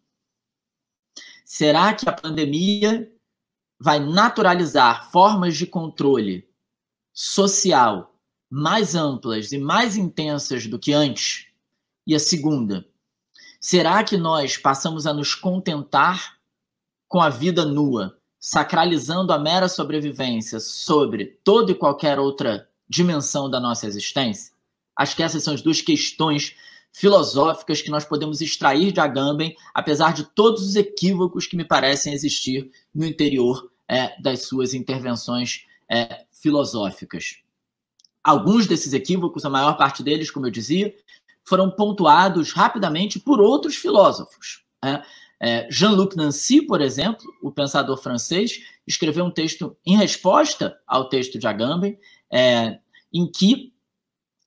será que a pandemia vai naturalizar formas de controle social mais amplas e mais intensas do que antes? E a segunda, Será que nós passamos a nos contentar com a vida nua, sacralizando a mera sobrevivência sobre toda e qualquer outra dimensão da nossa existência? Acho que essas são as duas questões filosóficas que nós podemos extrair de Agamben, apesar de todos os equívocos que me parecem existir no interior é, das suas intervenções é, filosóficas. Alguns desses equívocos, a maior parte deles, como eu dizia, foram pontuados rapidamente por outros filósofos. Né? É, Jean-Luc Nancy, por exemplo, o pensador francês, escreveu um texto em resposta ao texto de Agamben, é, em que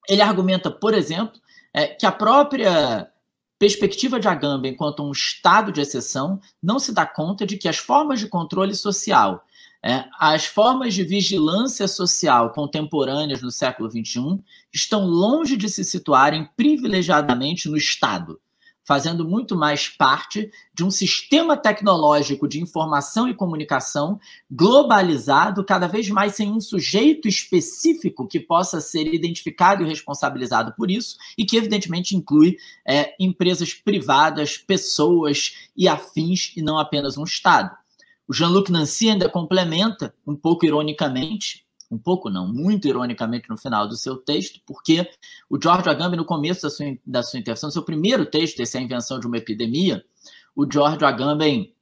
ele argumenta, por exemplo, é, que a própria perspectiva de Agamben quanto a um estado de exceção não se dá conta de que as formas de controle social é, as formas de vigilância social contemporâneas no século XXI estão longe de se situarem privilegiadamente no Estado, fazendo muito mais parte de um sistema tecnológico de informação e comunicação globalizado, cada vez mais sem um sujeito específico que possa ser identificado e responsabilizado por isso, e que, evidentemente, inclui é, empresas privadas, pessoas e afins, e não apenas um Estado. O Jean-Luc Nancy ainda complementa, um pouco ironicamente, um pouco não, muito ironicamente no final do seu texto, porque o George Agamben, no começo da sua, da sua intervenção, seu primeiro texto, esse é a invenção de uma epidemia, o George Agamben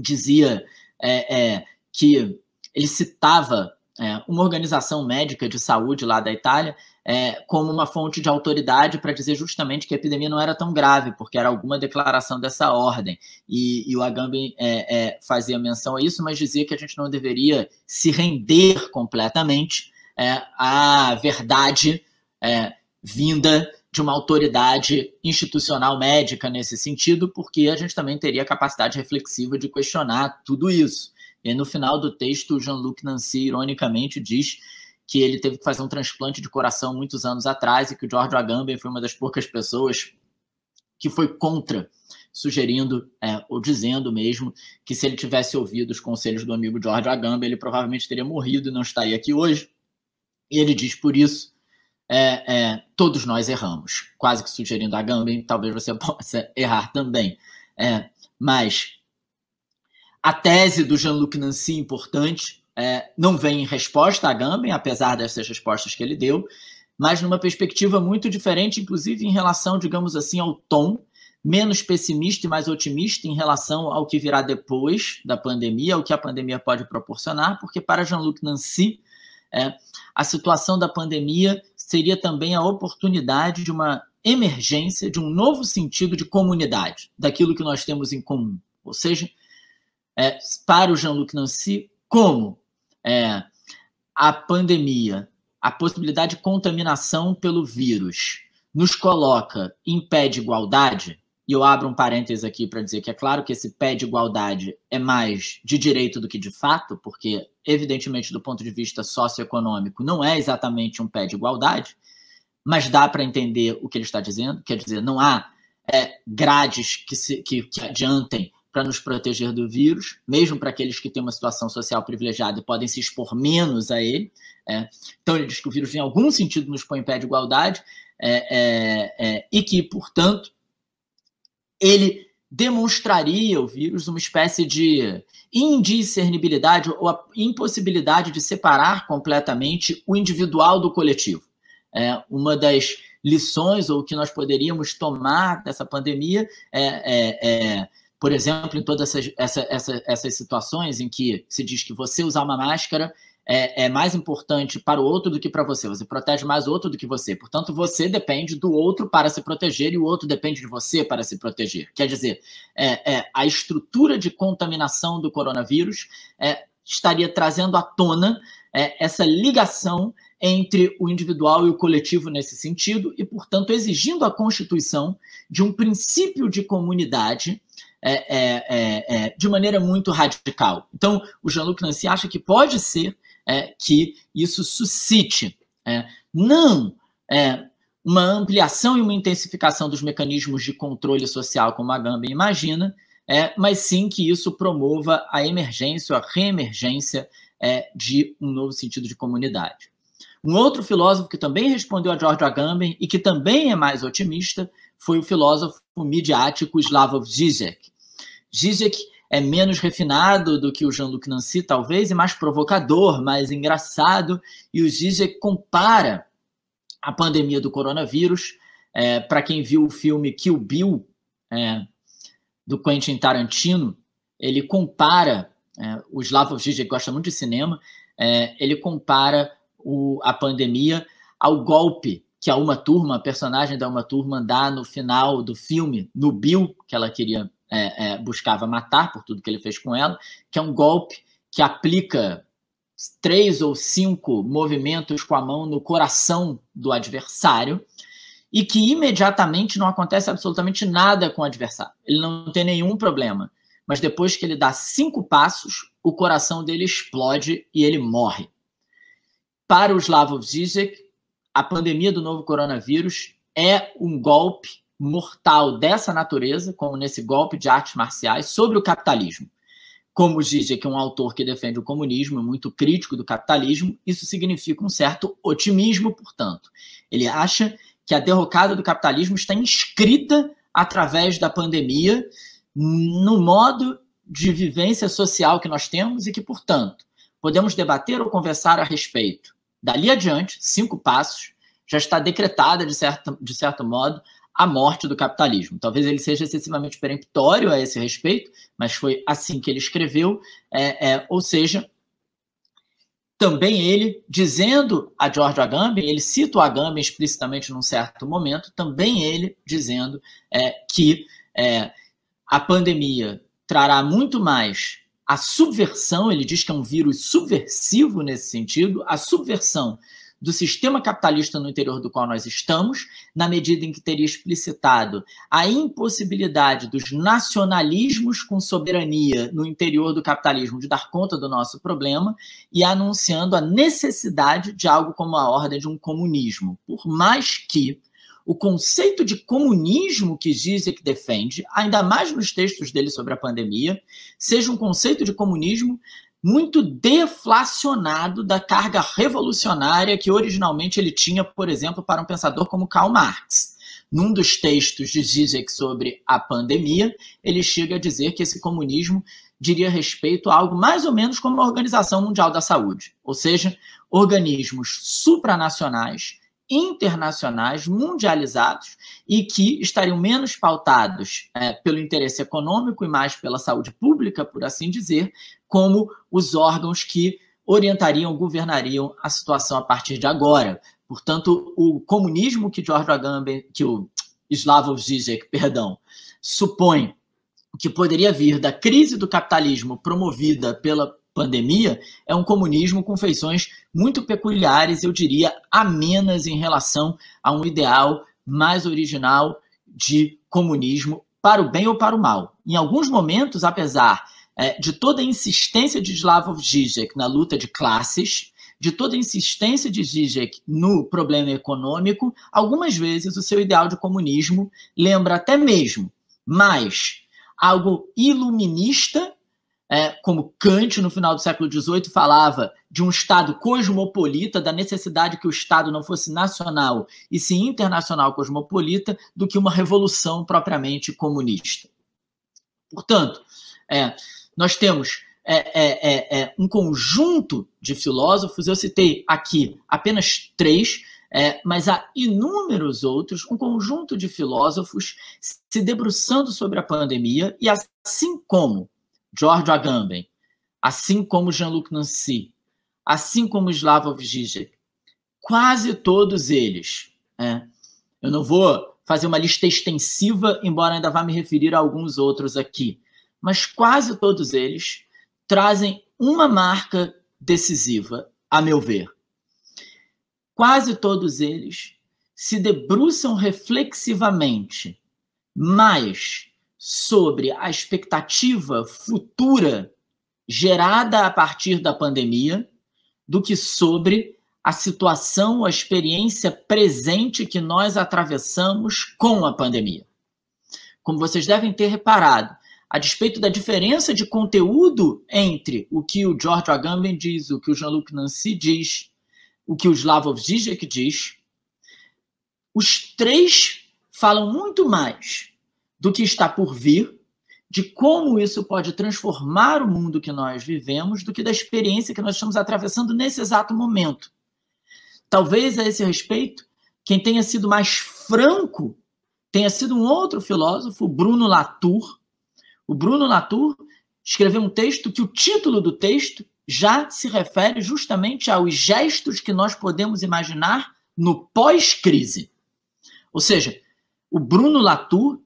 dizia é, é, que ele citava é, uma organização médica de saúde lá da Itália é, como uma fonte de autoridade para dizer justamente que a epidemia não era tão grave, porque era alguma declaração dessa ordem. E, e o Agamben é, é fazia menção a isso, mas dizia que a gente não deveria se render completamente é, à verdade é, vinda de uma autoridade institucional médica nesse sentido, porque a gente também teria capacidade reflexiva de questionar tudo isso. E no final do texto, Jean-Luc Nancy, ironicamente, diz que ele teve que fazer um transplante de coração muitos anos atrás e que o George Agamben foi uma das poucas pessoas que foi contra, sugerindo, é, ou dizendo mesmo, que se ele tivesse ouvido os conselhos do amigo George Agamben, ele provavelmente teria morrido e não estaria aqui hoje. E ele diz por isso. É, é, todos nós erramos, quase que sugerindo a Agamben, talvez você possa errar também. É, mas a tese do Jean-Luc Nancy, importante, é, não vem em resposta a Gambin, apesar dessas respostas que ele deu, mas numa perspectiva muito diferente, inclusive em relação, digamos assim, ao tom, menos pessimista e mais otimista em relação ao que virá depois da pandemia, ao que a pandemia pode proporcionar, porque para Jean-Luc Nancy, é, a situação da pandemia seria também a oportunidade de uma emergência, de um novo sentido de comunidade, daquilo que nós temos em comum. Ou seja, é, para o Jean-Luc Nancy como é, a pandemia, a possibilidade de contaminação pelo vírus nos coloca em pé de igualdade, e eu abro um parênteses aqui para dizer que é claro que esse pé de igualdade é mais de direito do que de fato, porque, evidentemente, do ponto de vista socioeconômico, não é exatamente um pé de igualdade, mas dá para entender o que ele está dizendo, quer dizer, não há é, grades que, se, que, que adiantem para nos proteger do vírus, mesmo para aqueles que têm uma situação social privilegiada e podem se expor menos a ele. É. Então, ele diz que o vírus, em algum sentido, nos põe em pé de igualdade é, é, é e que, portanto, ele demonstraria o vírus uma espécie de indiscernibilidade ou a impossibilidade de separar completamente o individual do coletivo. É, uma das lições ou que nós poderíamos tomar dessa pandemia é, é, é por exemplo, em todas essas, essa, essa, essas situações em que se diz que você usar uma máscara é, é mais importante para o outro do que para você, você protege mais o outro do que você. Portanto, você depende do outro para se proteger e o outro depende de você para se proteger. Quer dizer, é, é, a estrutura de contaminação do coronavírus é, estaria trazendo à tona é, essa ligação entre o individual e o coletivo nesse sentido e, portanto, exigindo a constituição de um princípio de comunidade é é, é, é, de maneira muito radical. Então, o Jean-Luc Nancy acha que pode ser é, que isso suscite não uma ampliação e uma intensificação dos mecanismos de controle social, como a Gambin imagina, mas sim que isso promova a emergência ou a reemergência de um novo sentido de comunidade. Um outro filósofo que também respondeu a George Agamben e que também é mais otimista foi o filósofo midiático Slavoj Zizek, Zizek é menos refinado do que o Jean-Luc Nancy, talvez, e mais provocador, mais engraçado. E o Zizek compara a pandemia do coronavírus. É, Para quem viu o filme Kill Bill, é, do Quentin Tarantino, ele compara, é, o Slavoj Zizek gosta muito de cinema, é, ele compara o, a pandemia ao golpe que a Uma Turma, a personagem da Uma Turma, dá no final do filme, no Bill, que ela queria é, é, buscava matar por tudo que ele fez com ela, que é um golpe que aplica três ou cinco movimentos com a mão no coração do adversário e que imediatamente não acontece absolutamente nada com o adversário. Ele não tem nenhum problema. Mas depois que ele dá cinco passos, o coração dele explode e ele morre. Para o Slavoj Zizek, a pandemia do novo coronavírus é um golpe mortal dessa natureza, como nesse golpe de artes marciais, sobre o capitalismo. Como diz que um autor que defende o comunismo, muito crítico do capitalismo, isso significa um certo otimismo, portanto. Ele acha que a derrocada do capitalismo está inscrita através da pandemia no modo de vivência social que nós temos e que, portanto, podemos debater ou conversar a respeito. Dali adiante, cinco passos, já está decretada, de certo, de certo modo, a morte do capitalismo. Talvez ele seja excessivamente peremptório a esse respeito, mas foi assim que ele escreveu, é, é, ou seja, também ele, dizendo a George Agamben, ele cita o Agamben explicitamente num certo momento, também ele dizendo é, que é, a pandemia trará muito mais a subversão, ele diz que é um vírus subversivo nesse sentido, a subversão do sistema capitalista no interior do qual nós estamos, na medida em que teria explicitado a impossibilidade dos nacionalismos com soberania no interior do capitalismo de dar conta do nosso problema e anunciando a necessidade de algo como a ordem de um comunismo. Por mais que o conceito de comunismo que Zizek defende, ainda mais nos textos dele sobre a pandemia, seja um conceito de comunismo muito deflacionado da carga revolucionária que originalmente ele tinha, por exemplo, para um pensador como Karl Marx. Num dos textos de Zizek sobre a pandemia, ele chega a dizer que esse comunismo diria respeito a algo mais ou menos como a Organização Mundial da Saúde, ou seja, organismos supranacionais internacionais, mundializados, e que estariam menos pautados é, pelo interesse econômico e mais pela saúde pública, por assim dizer, como os órgãos que orientariam, governariam a situação a partir de agora. Portanto, o comunismo que George Agamben, que o Slavoj Zizek, perdão, supõe que poderia vir da crise do capitalismo promovida pela pandemia, é um comunismo com feições muito peculiares, eu diria, amenas em relação a um ideal mais original de comunismo, para o bem ou para o mal. Em alguns momentos, apesar é, de toda a insistência de Slavoj Žižek na luta de classes, de toda a insistência de Zizek no problema econômico, algumas vezes o seu ideal de comunismo lembra até mesmo mais algo iluminista é, como Kant, no final do século XVIII, falava de um Estado cosmopolita, da necessidade que o Estado não fosse nacional e sim internacional cosmopolita, do que uma revolução propriamente comunista. Portanto, é, nós temos é, é, é, é um conjunto de filósofos, eu citei aqui apenas três, é, mas há inúmeros outros, um conjunto de filósofos se debruçando sobre a pandemia, e assim como George Agamben, assim como Jean-Luc Nancy, assim como Slavoj Žižek. Quase todos eles. Né? Eu não vou fazer uma lista extensiva, embora ainda vá me referir a alguns outros aqui. Mas quase todos eles trazem uma marca decisiva, a meu ver. Quase todos eles se debruçam reflexivamente mais sobre a expectativa futura gerada a partir da pandemia do que sobre a situação, a experiência presente que nós atravessamos com a pandemia. Como vocês devem ter reparado, a despeito da diferença de conteúdo entre o que o George Agamben diz, o que o Jean-Luc Nancy diz, o que o Slavoj Zizek diz, os três falam muito mais do que está por vir, de como isso pode transformar o mundo que nós vivemos, do que da experiência que nós estamos atravessando nesse exato momento. Talvez a esse respeito, quem tenha sido mais franco tenha sido um outro filósofo, Bruno Latour. O Bruno Latour escreveu um texto que o título do texto já se refere justamente aos gestos que nós podemos imaginar no pós-crise. Ou seja, o Bruno Latour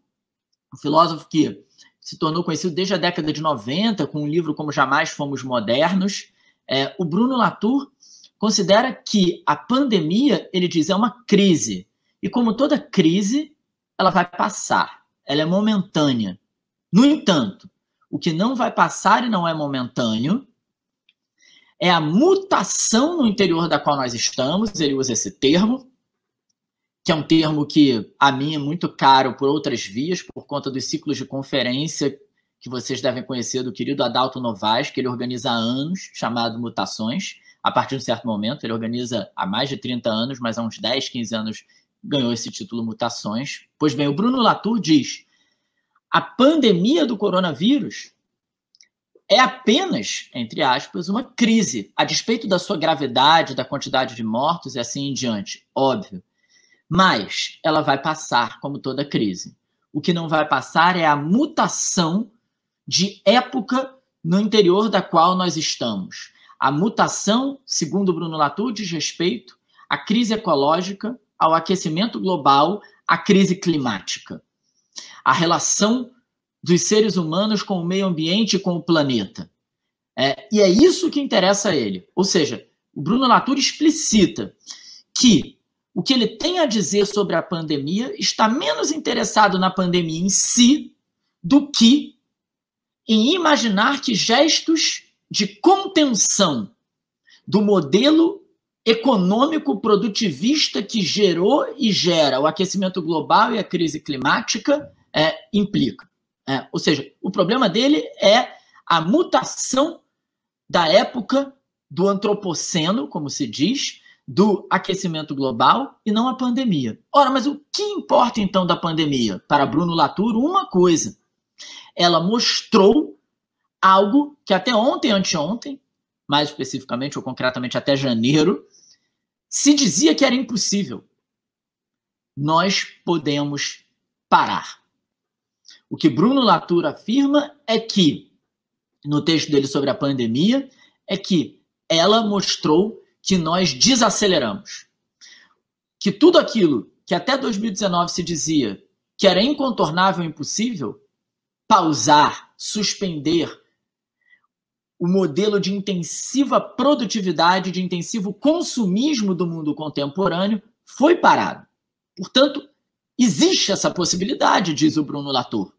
um filósofo que se tornou conhecido desde a década de 90, com um livro como Jamais Fomos Modernos. É, o Bruno Latour considera que a pandemia, ele diz, é uma crise. E como toda crise, ela vai passar, ela é momentânea. No entanto, o que não vai passar e não é momentâneo é a mutação no interior da qual nós estamos, ele usa esse termo, que é um termo que a mim é muito caro por outras vias, por conta dos ciclos de conferência que vocês devem conhecer do querido Adalto Novaes, que ele organiza há anos, chamado Mutações. A partir de um certo momento, ele organiza há mais de 30 anos, mas há uns 10, 15 anos ganhou esse título Mutações. Pois bem, o Bruno Latour diz: a pandemia do coronavírus é apenas, entre aspas, uma crise, a despeito da sua gravidade, da quantidade de mortos e assim em diante. Óbvio. Mas ela vai passar, como toda crise. O que não vai passar é a mutação de época no interior da qual nós estamos. A mutação, segundo Bruno Latour, diz respeito à crise ecológica, ao aquecimento global, à crise climática. A relação dos seres humanos com o meio ambiente e com o planeta. É, e é isso que interessa a ele. Ou seja, o Bruno Latour explicita que o que ele tem a dizer sobre a pandemia está menos interessado na pandemia em si do que em imaginar que gestos de contenção do modelo econômico produtivista que gerou e gera o aquecimento global e a crise climática é, implica. É, ou seja, o problema dele é a mutação da época do antropoceno, como se diz, do aquecimento global e não a pandemia. Ora, mas o que importa então da pandemia? Para Bruno Latour, uma coisa. Ela mostrou algo que até ontem, anteontem, mais especificamente ou concretamente até janeiro, se dizia que era impossível. Nós podemos parar. O que Bruno Latour afirma é que, no texto dele sobre a pandemia, é que ela mostrou que nós desaceleramos. Que tudo aquilo que até 2019 se dizia que era incontornável e impossível, pausar, suspender o modelo de intensiva produtividade, de intensivo consumismo do mundo contemporâneo, foi parado. Portanto, existe essa possibilidade, diz o Bruno Latour.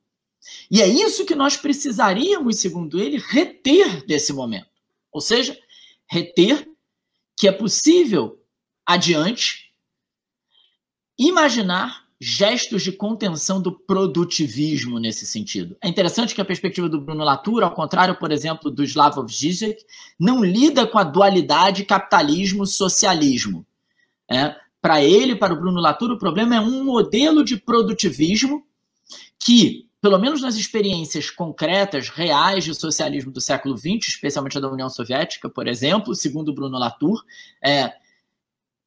E é isso que nós precisaríamos, segundo ele, reter desse momento. Ou seja, reter que é possível adiante imaginar gestos de contenção do produtivismo nesse sentido. É interessante que a perspectiva do Bruno Latour, ao contrário, por exemplo, do Slavoj Žižek, não lida com a dualidade capitalismo-socialismo. É, para ele, para o Bruno Latour, o problema é um modelo de produtivismo que pelo menos nas experiências concretas, reais do socialismo do século XX, especialmente a da União Soviética, por exemplo, segundo Bruno Latour, é,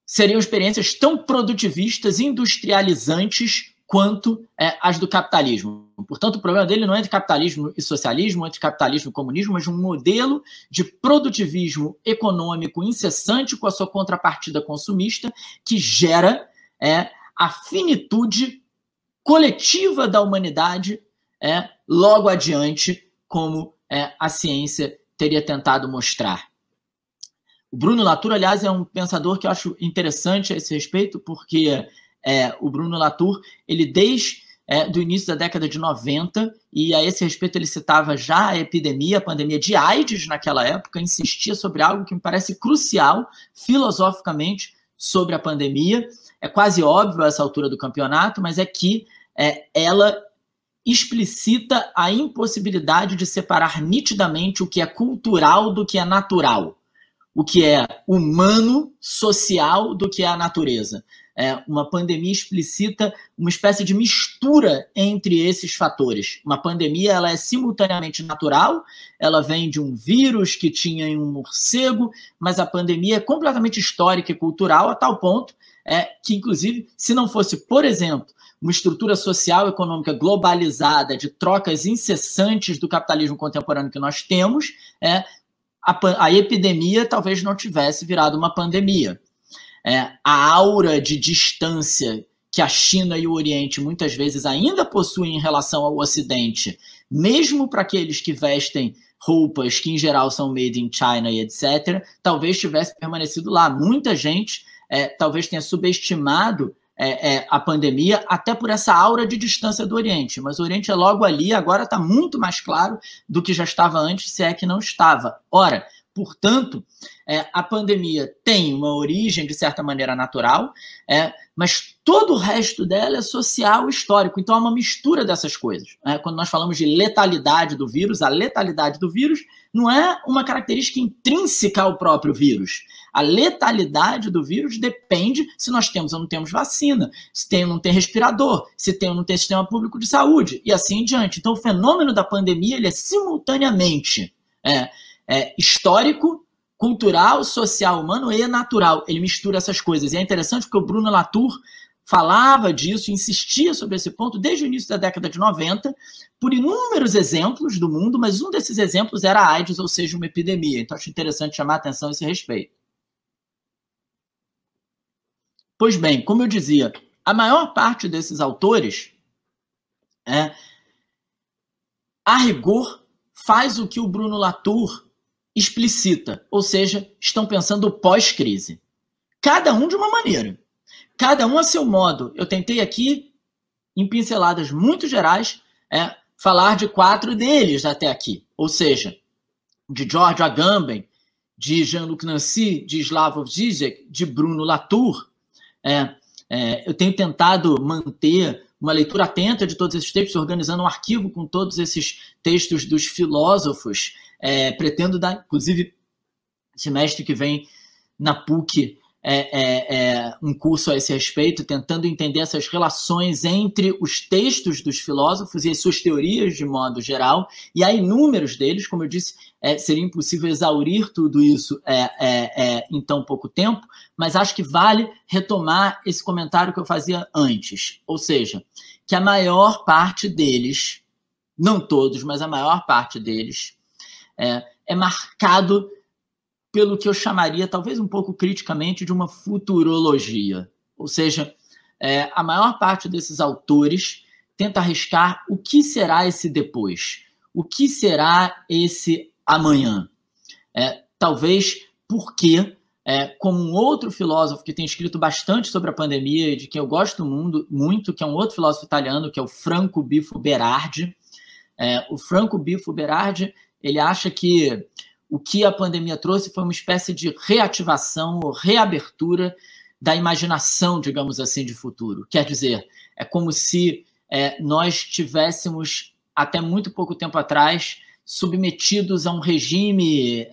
seriam experiências tão produtivistas, industrializantes quanto é, as do capitalismo. Portanto, o problema dele não é entre capitalismo e socialismo, é entre capitalismo e comunismo, mas um modelo de produtivismo econômico incessante com a sua contrapartida consumista que gera é, a finitude coletiva da humanidade é, logo adiante, como é, a ciência teria tentado mostrar. O Bruno Latour, aliás, é um pensador que eu acho interessante a esse respeito, porque é, o Bruno Latour, ele desde é, do início da década de 90, e a esse respeito ele citava já a epidemia, a pandemia de AIDS naquela época, insistia sobre algo que me parece crucial filosoficamente sobre a pandemia. É quase óbvio a essa altura do campeonato, mas é que é, ela explicita a impossibilidade de separar nitidamente o que é cultural do que é natural, o que é humano, social do que é a natureza. É, uma pandemia explicita uma espécie de mistura entre esses fatores. Uma pandemia ela é simultaneamente natural, ela vem de um vírus que tinha em um morcego, mas a pandemia é completamente histórica e cultural a tal ponto é, que, inclusive, se não fosse, por exemplo, uma estrutura social e econômica globalizada de trocas incessantes do capitalismo contemporâneo que nós temos, é, a, a epidemia talvez não tivesse virado uma pandemia. É, a aura de distância que a China e o Oriente muitas vezes ainda possuem em relação ao Ocidente, mesmo para aqueles que vestem roupas que em geral são made in China e etc., talvez tivesse permanecido lá. Muita gente é, talvez tenha subestimado é, é, a pandemia, até por essa aura de distância do Oriente. Mas o Oriente é logo ali, agora está muito mais claro do que já estava antes, se é que não estava. Ora, portanto, é, a pandemia tem uma origem, de certa maneira, natural, é, mas Todo o resto dela é social e histórico. Então é uma mistura dessas coisas. Né? Quando nós falamos de letalidade do vírus, a letalidade do vírus não é uma característica intrínseca ao próprio vírus. A letalidade do vírus depende se nós temos ou não temos vacina, se tem ou não tem respirador, se tem ou não tem sistema público de saúde e assim em diante. Então o fenômeno da pandemia ele é simultaneamente é, é, histórico cultural, social, humano e natural. Ele mistura essas coisas. E é interessante porque o Bruno Latour falava disso, insistia sobre esse ponto desde o início da década de 90, por inúmeros exemplos do mundo, mas um desses exemplos era a AIDS, ou seja, uma epidemia. Então, acho interessante chamar a atenção a esse respeito. Pois bem, como eu dizia, a maior parte desses autores, é, a rigor, faz o que o Bruno Latour explicita, ou seja, estão pensando pós-crise. Cada um de uma maneira cada um a seu modo. Eu tentei aqui, em pinceladas muito gerais, é, falar de quatro deles até aqui. Ou seja, de George Agamben, de Jean-Luc Nancy, de Slavoj Zizek, de Bruno Latour. É, é, eu tenho tentado manter uma leitura atenta de todos esses textos, organizando um arquivo com todos esses textos dos filósofos. É, pretendo dar, inclusive, semestre que vem na PUC é, é, é, um curso a esse respeito, tentando entender essas relações entre os textos dos filósofos e as suas teorias de modo geral, e há inúmeros deles, como eu disse, é, seria impossível exaurir tudo isso é, é, em tão pouco tempo, mas acho que vale retomar esse comentário que eu fazia antes, ou seja, que a maior parte deles, não todos, mas a maior parte deles, é marcado pelo que eu chamaria, talvez um pouco criticamente, de uma futurologia. Ou seja, é, a maior parte desses autores tenta arriscar o que será esse depois, o que será esse amanhã. É, talvez porque, é, como um outro filósofo que tem escrito bastante sobre a pandemia e de quem eu gosto muito, muito que é um outro filósofo italiano, que é o Franco Bifo Berardi, é, o Franco Bifo Berardi, ele acha que o que a pandemia trouxe foi uma espécie de reativação ou reabertura da imaginação, digamos assim, de futuro. Quer dizer, é como se é, nós tivéssemos, até muito pouco tempo atrás, submetidos a um regime é,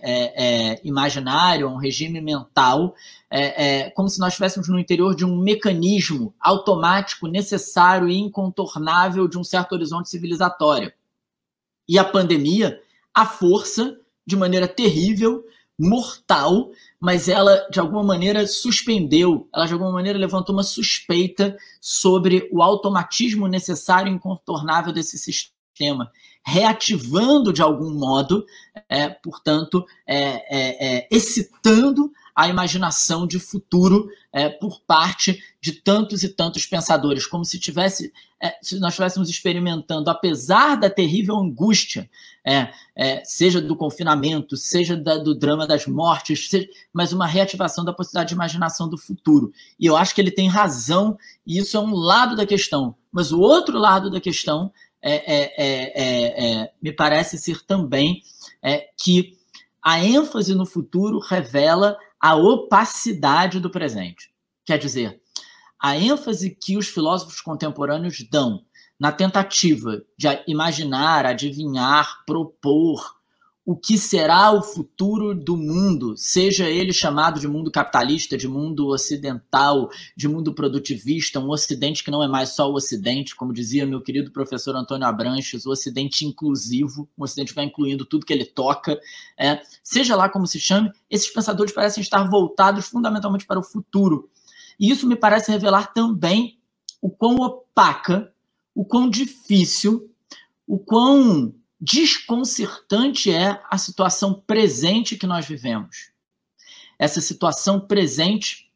é, imaginário, a um regime mental, é, é como se nós estivéssemos no interior de um mecanismo automático, necessário e incontornável de um certo horizonte civilizatório. E a pandemia, à força, de maneira terrível, mortal, mas ela de alguma maneira suspendeu, ela de alguma maneira levantou uma suspeita sobre o automatismo necessário e incontornável desse sistema, reativando de algum modo, é, portanto, é, é, é excitando a imaginação de futuro é, por parte de tantos e tantos pensadores, como se tivesse é, se nós estivéssemos experimentando, apesar da terrível angústia, é, é, seja do confinamento, seja da, do drama das mortes, seja, mas uma reativação da possibilidade de imaginação do futuro. E eu acho que ele tem razão, e isso é um lado da questão. Mas o outro lado da questão é, é, é, me parece ser também que a ênfase no futuro revela a opacidade do presente. Quer dizer, a ênfase que os filósofos contemporâneos dão na tentativa de imaginar, adivinhar, propor, o que será o futuro do mundo, seja ele chamado de mundo capitalista, de mundo ocidental, de mundo produtivista, um ocidente que não é mais só o ocidente, como dizia meu querido professor Antônio Abranches, o ocidente inclusivo, um ocidente que vai incluindo tudo que ele toca, é, seja lá como se chame, esses pensadores parecem estar voltados fundamentalmente para o futuro. E isso me parece revelar também o quão opaca, o quão difícil, o quão desconcertante é a situação presente que nós vivemos. Essa situação presente,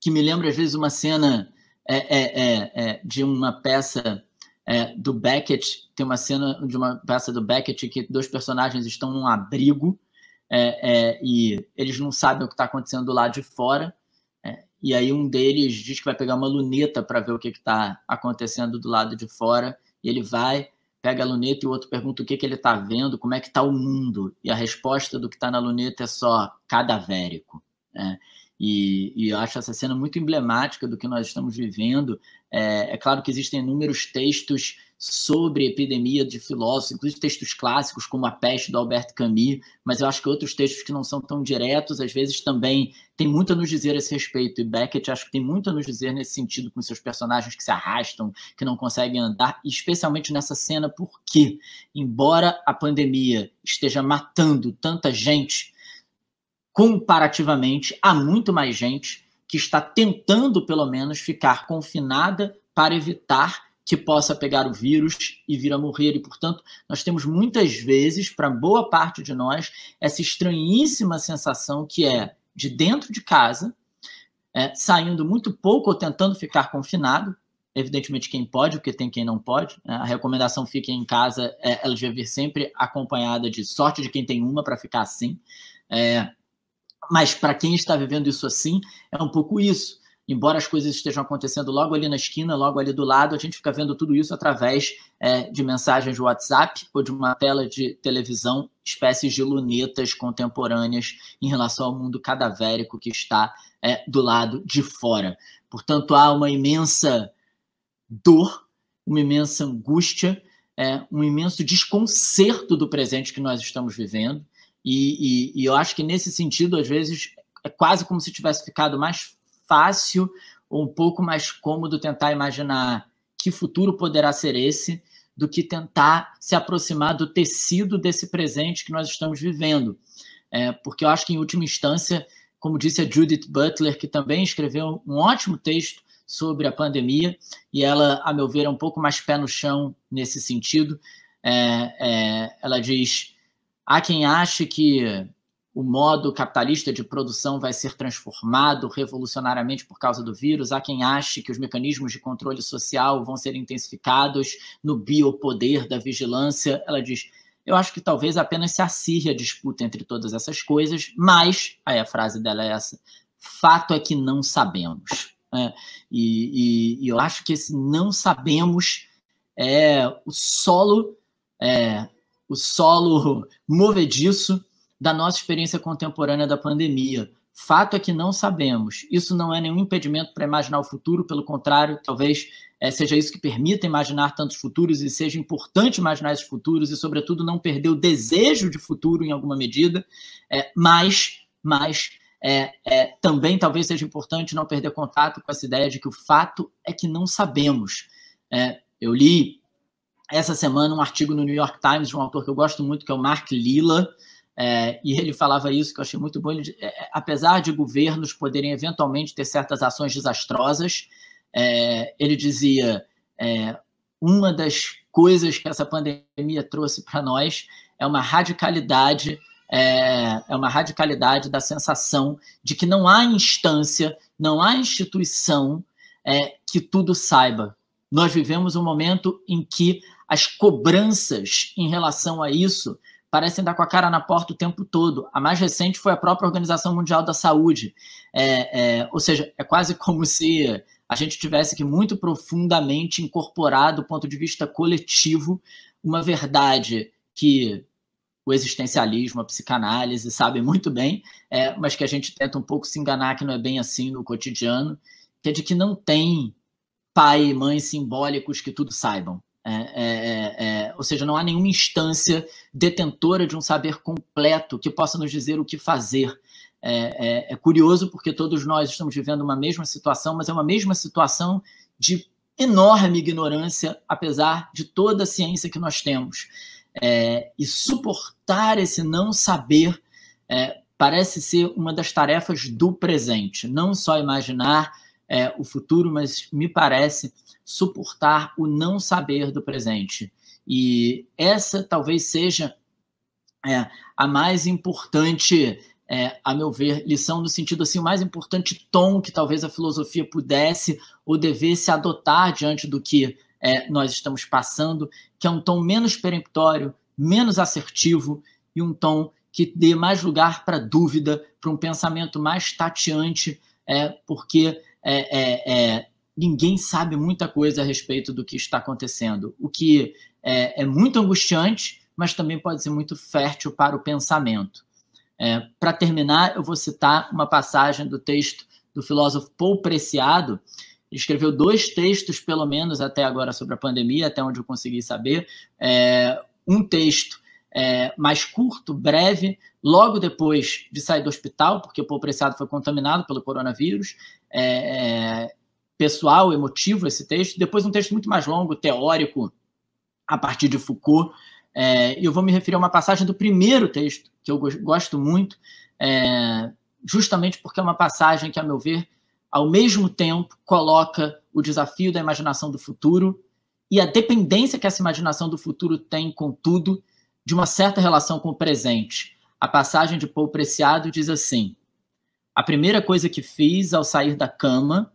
que me lembra às vezes uma cena é, é, é, é de uma peça é, do Beckett, tem uma cena de uma peça do Beckett que dois personagens estão num abrigo é, e eles não sabem o que está acontecendo do lado de fora. e aí um deles diz que vai pegar uma luneta para ver o que está acontecendo do lado de fora. E ele vai, pega a luneta e o outro pergunta o que, que ele está vendo, como é que está o mundo. E a resposta do que está na luneta é só cadavérico. Né? E, e eu acho essa cena muito emblemática do que nós estamos vivendo. É, é, claro que existem inúmeros textos sobre epidemia de filósofos, inclusive textos clássicos, como A Peste, do Albert Camus, mas eu acho que outros textos que não são tão diretos, às vezes também tem muito a nos dizer a esse respeito. E Beckett acho que tem muito a nos dizer nesse sentido, com seus personagens que se arrastam, que não conseguem andar, especialmente nessa cena, porque, embora a pandemia esteja matando tanta gente comparativamente a muito mais gente que está tentando, pelo menos, ficar confinada para evitar que possa pegar o vírus e vir a morrer. E, portanto, nós temos muitas vezes, para boa parte de nós, essa estranhíssima sensação que é de dentro de casa, é, saindo muito pouco ou tentando ficar confinado. Evidentemente, quem pode, porque tem quem não pode. Né? A recomendação fique em casa, é, ela deve vir sempre acompanhada de sorte de quem tem uma para ficar assim. É, mas para quem está vivendo isso assim, é um pouco isso. Embora as coisas estejam acontecendo logo ali na esquina, logo ali do lado, a gente fica vendo tudo isso através é, de mensagens de WhatsApp ou de uma tela de televisão, espécies de lunetas contemporâneas em relação ao mundo cadavérico que está é, do lado de fora. Portanto, há uma imensa dor, uma imensa angústia, é, um imenso desconcerto do presente que nós estamos vivendo e, e, e, eu acho que nesse sentido, às vezes, é quase como se tivesse ficado mais fácil ou um pouco mais cômodo tentar imaginar que futuro poderá ser esse do que tentar se aproximar do tecido desse presente que nós estamos vivendo. É, porque eu acho que, em última instância, como disse a Judith Butler, que também escreveu um ótimo texto sobre a pandemia, e ela, a meu ver, é um pouco mais pé no chão nesse sentido. É, é, ela diz Há quem ache que o modo capitalista de produção vai ser transformado revolucionariamente por causa do vírus. Há quem ache que os mecanismos de controle social vão ser intensificados no biopoder da vigilância. Ela diz: eu acho que talvez apenas se acirre a disputa entre todas essas coisas, mas, aí a frase dela é essa: fato é que não sabemos. É, e, e, e, eu acho que esse não sabemos é o solo. É, o solo movediço da nossa experiência contemporânea da pandemia. Fato é que não sabemos. Isso não é nenhum impedimento para imaginar o futuro, pelo contrário, talvez é, seja isso que permita imaginar tantos futuros e seja importante imaginar esses futuros e, sobretudo, não perder o desejo de futuro em alguma medida. É, mas, mas é, é, também talvez seja importante não perder contato com essa ideia de que o fato é que não sabemos. eu li essa semana um artigo no New York Times de um autor que eu gosto muito, que é o Mark Lilla, é, e ele falava isso que eu achei muito bom. Ele, é, é, apesar de governos poderem eventualmente ter certas ações desastrosas, é, ele dizia: é, uma das coisas que essa pandemia trouxe para nós é uma radicalidade. É, é, uma radicalidade da sensação de que não há instância, não há instituição que tudo saiba. Nós vivemos um momento em que as cobranças em relação a isso parecem dar com a cara na porta o tempo todo. A mais recente foi a própria Organização Mundial da Saúde. É, é, ou seja, é quase como se a gente tivesse que muito profundamente incorporar, do ponto de vista coletivo, uma verdade que o existencialismo, a psicanálise sabem muito bem, é, mas que a gente tenta um pouco se enganar que não é bem assim no cotidiano, que é de que não tem pai e mãe simbólicos que tudo saibam. É, é, é, é, ou seja, não há nenhuma instância detentora de um saber completo que possa nos dizer o que fazer. É, é, é, curioso porque todos nós estamos vivendo uma mesma situação, mas é uma mesma situação de enorme ignorância, apesar de toda a ciência que nós temos. e suportar esse não saber parece ser uma das tarefas do presente. Não só imaginar o futuro, mas me parece suportar o não saber do presente. E essa talvez seja é, a mais importante, é, a meu ver, lição no sentido assim, o mais importante tom que talvez a filosofia pudesse ou devesse adotar diante do que é, nós estamos passando, que é um tom menos peremptório, menos assertivo e um tom que dê mais lugar para dúvida, para um pensamento mais tateante, é, porque é, é, é ninguém sabe muita coisa a respeito do que está acontecendo, o que é, é muito angustiante, mas também pode ser muito fértil para o pensamento. É, para terminar, eu vou citar uma passagem do texto do filósofo Paul Preciado. Ele escreveu dois textos, pelo menos até agora, sobre a pandemia, até onde eu consegui saber. É, um texto é, mais curto, breve, logo depois de sair do hospital, porque o Paul Preciado foi contaminado pelo coronavírus. É, é pessoal, emotivo esse texto, depois um texto muito mais longo, teórico, a partir de Foucault. É, eu vou me referir a uma passagem do primeiro texto, que eu gosto muito, é, justamente porque é uma passagem que, a meu ver, ao mesmo tempo coloca o desafio da imaginação do futuro e a dependência que essa imaginação do futuro tem, contudo, de uma certa relação com o presente. A passagem de Paul Preciado diz assim: A primeira coisa que fiz ao sair da cama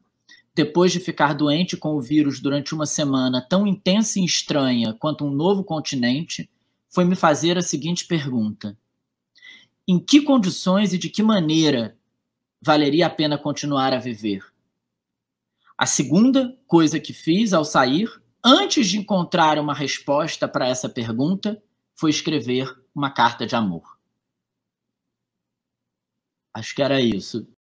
depois de ficar doente com o vírus durante uma semana tão intensa e estranha quanto um novo continente, foi me fazer a seguinte pergunta: Em que condições e de que maneira valeria a pena continuar a viver? A segunda coisa que fiz ao sair, antes de encontrar uma resposta para essa pergunta, foi escrever uma carta de amor. Acho que era isso.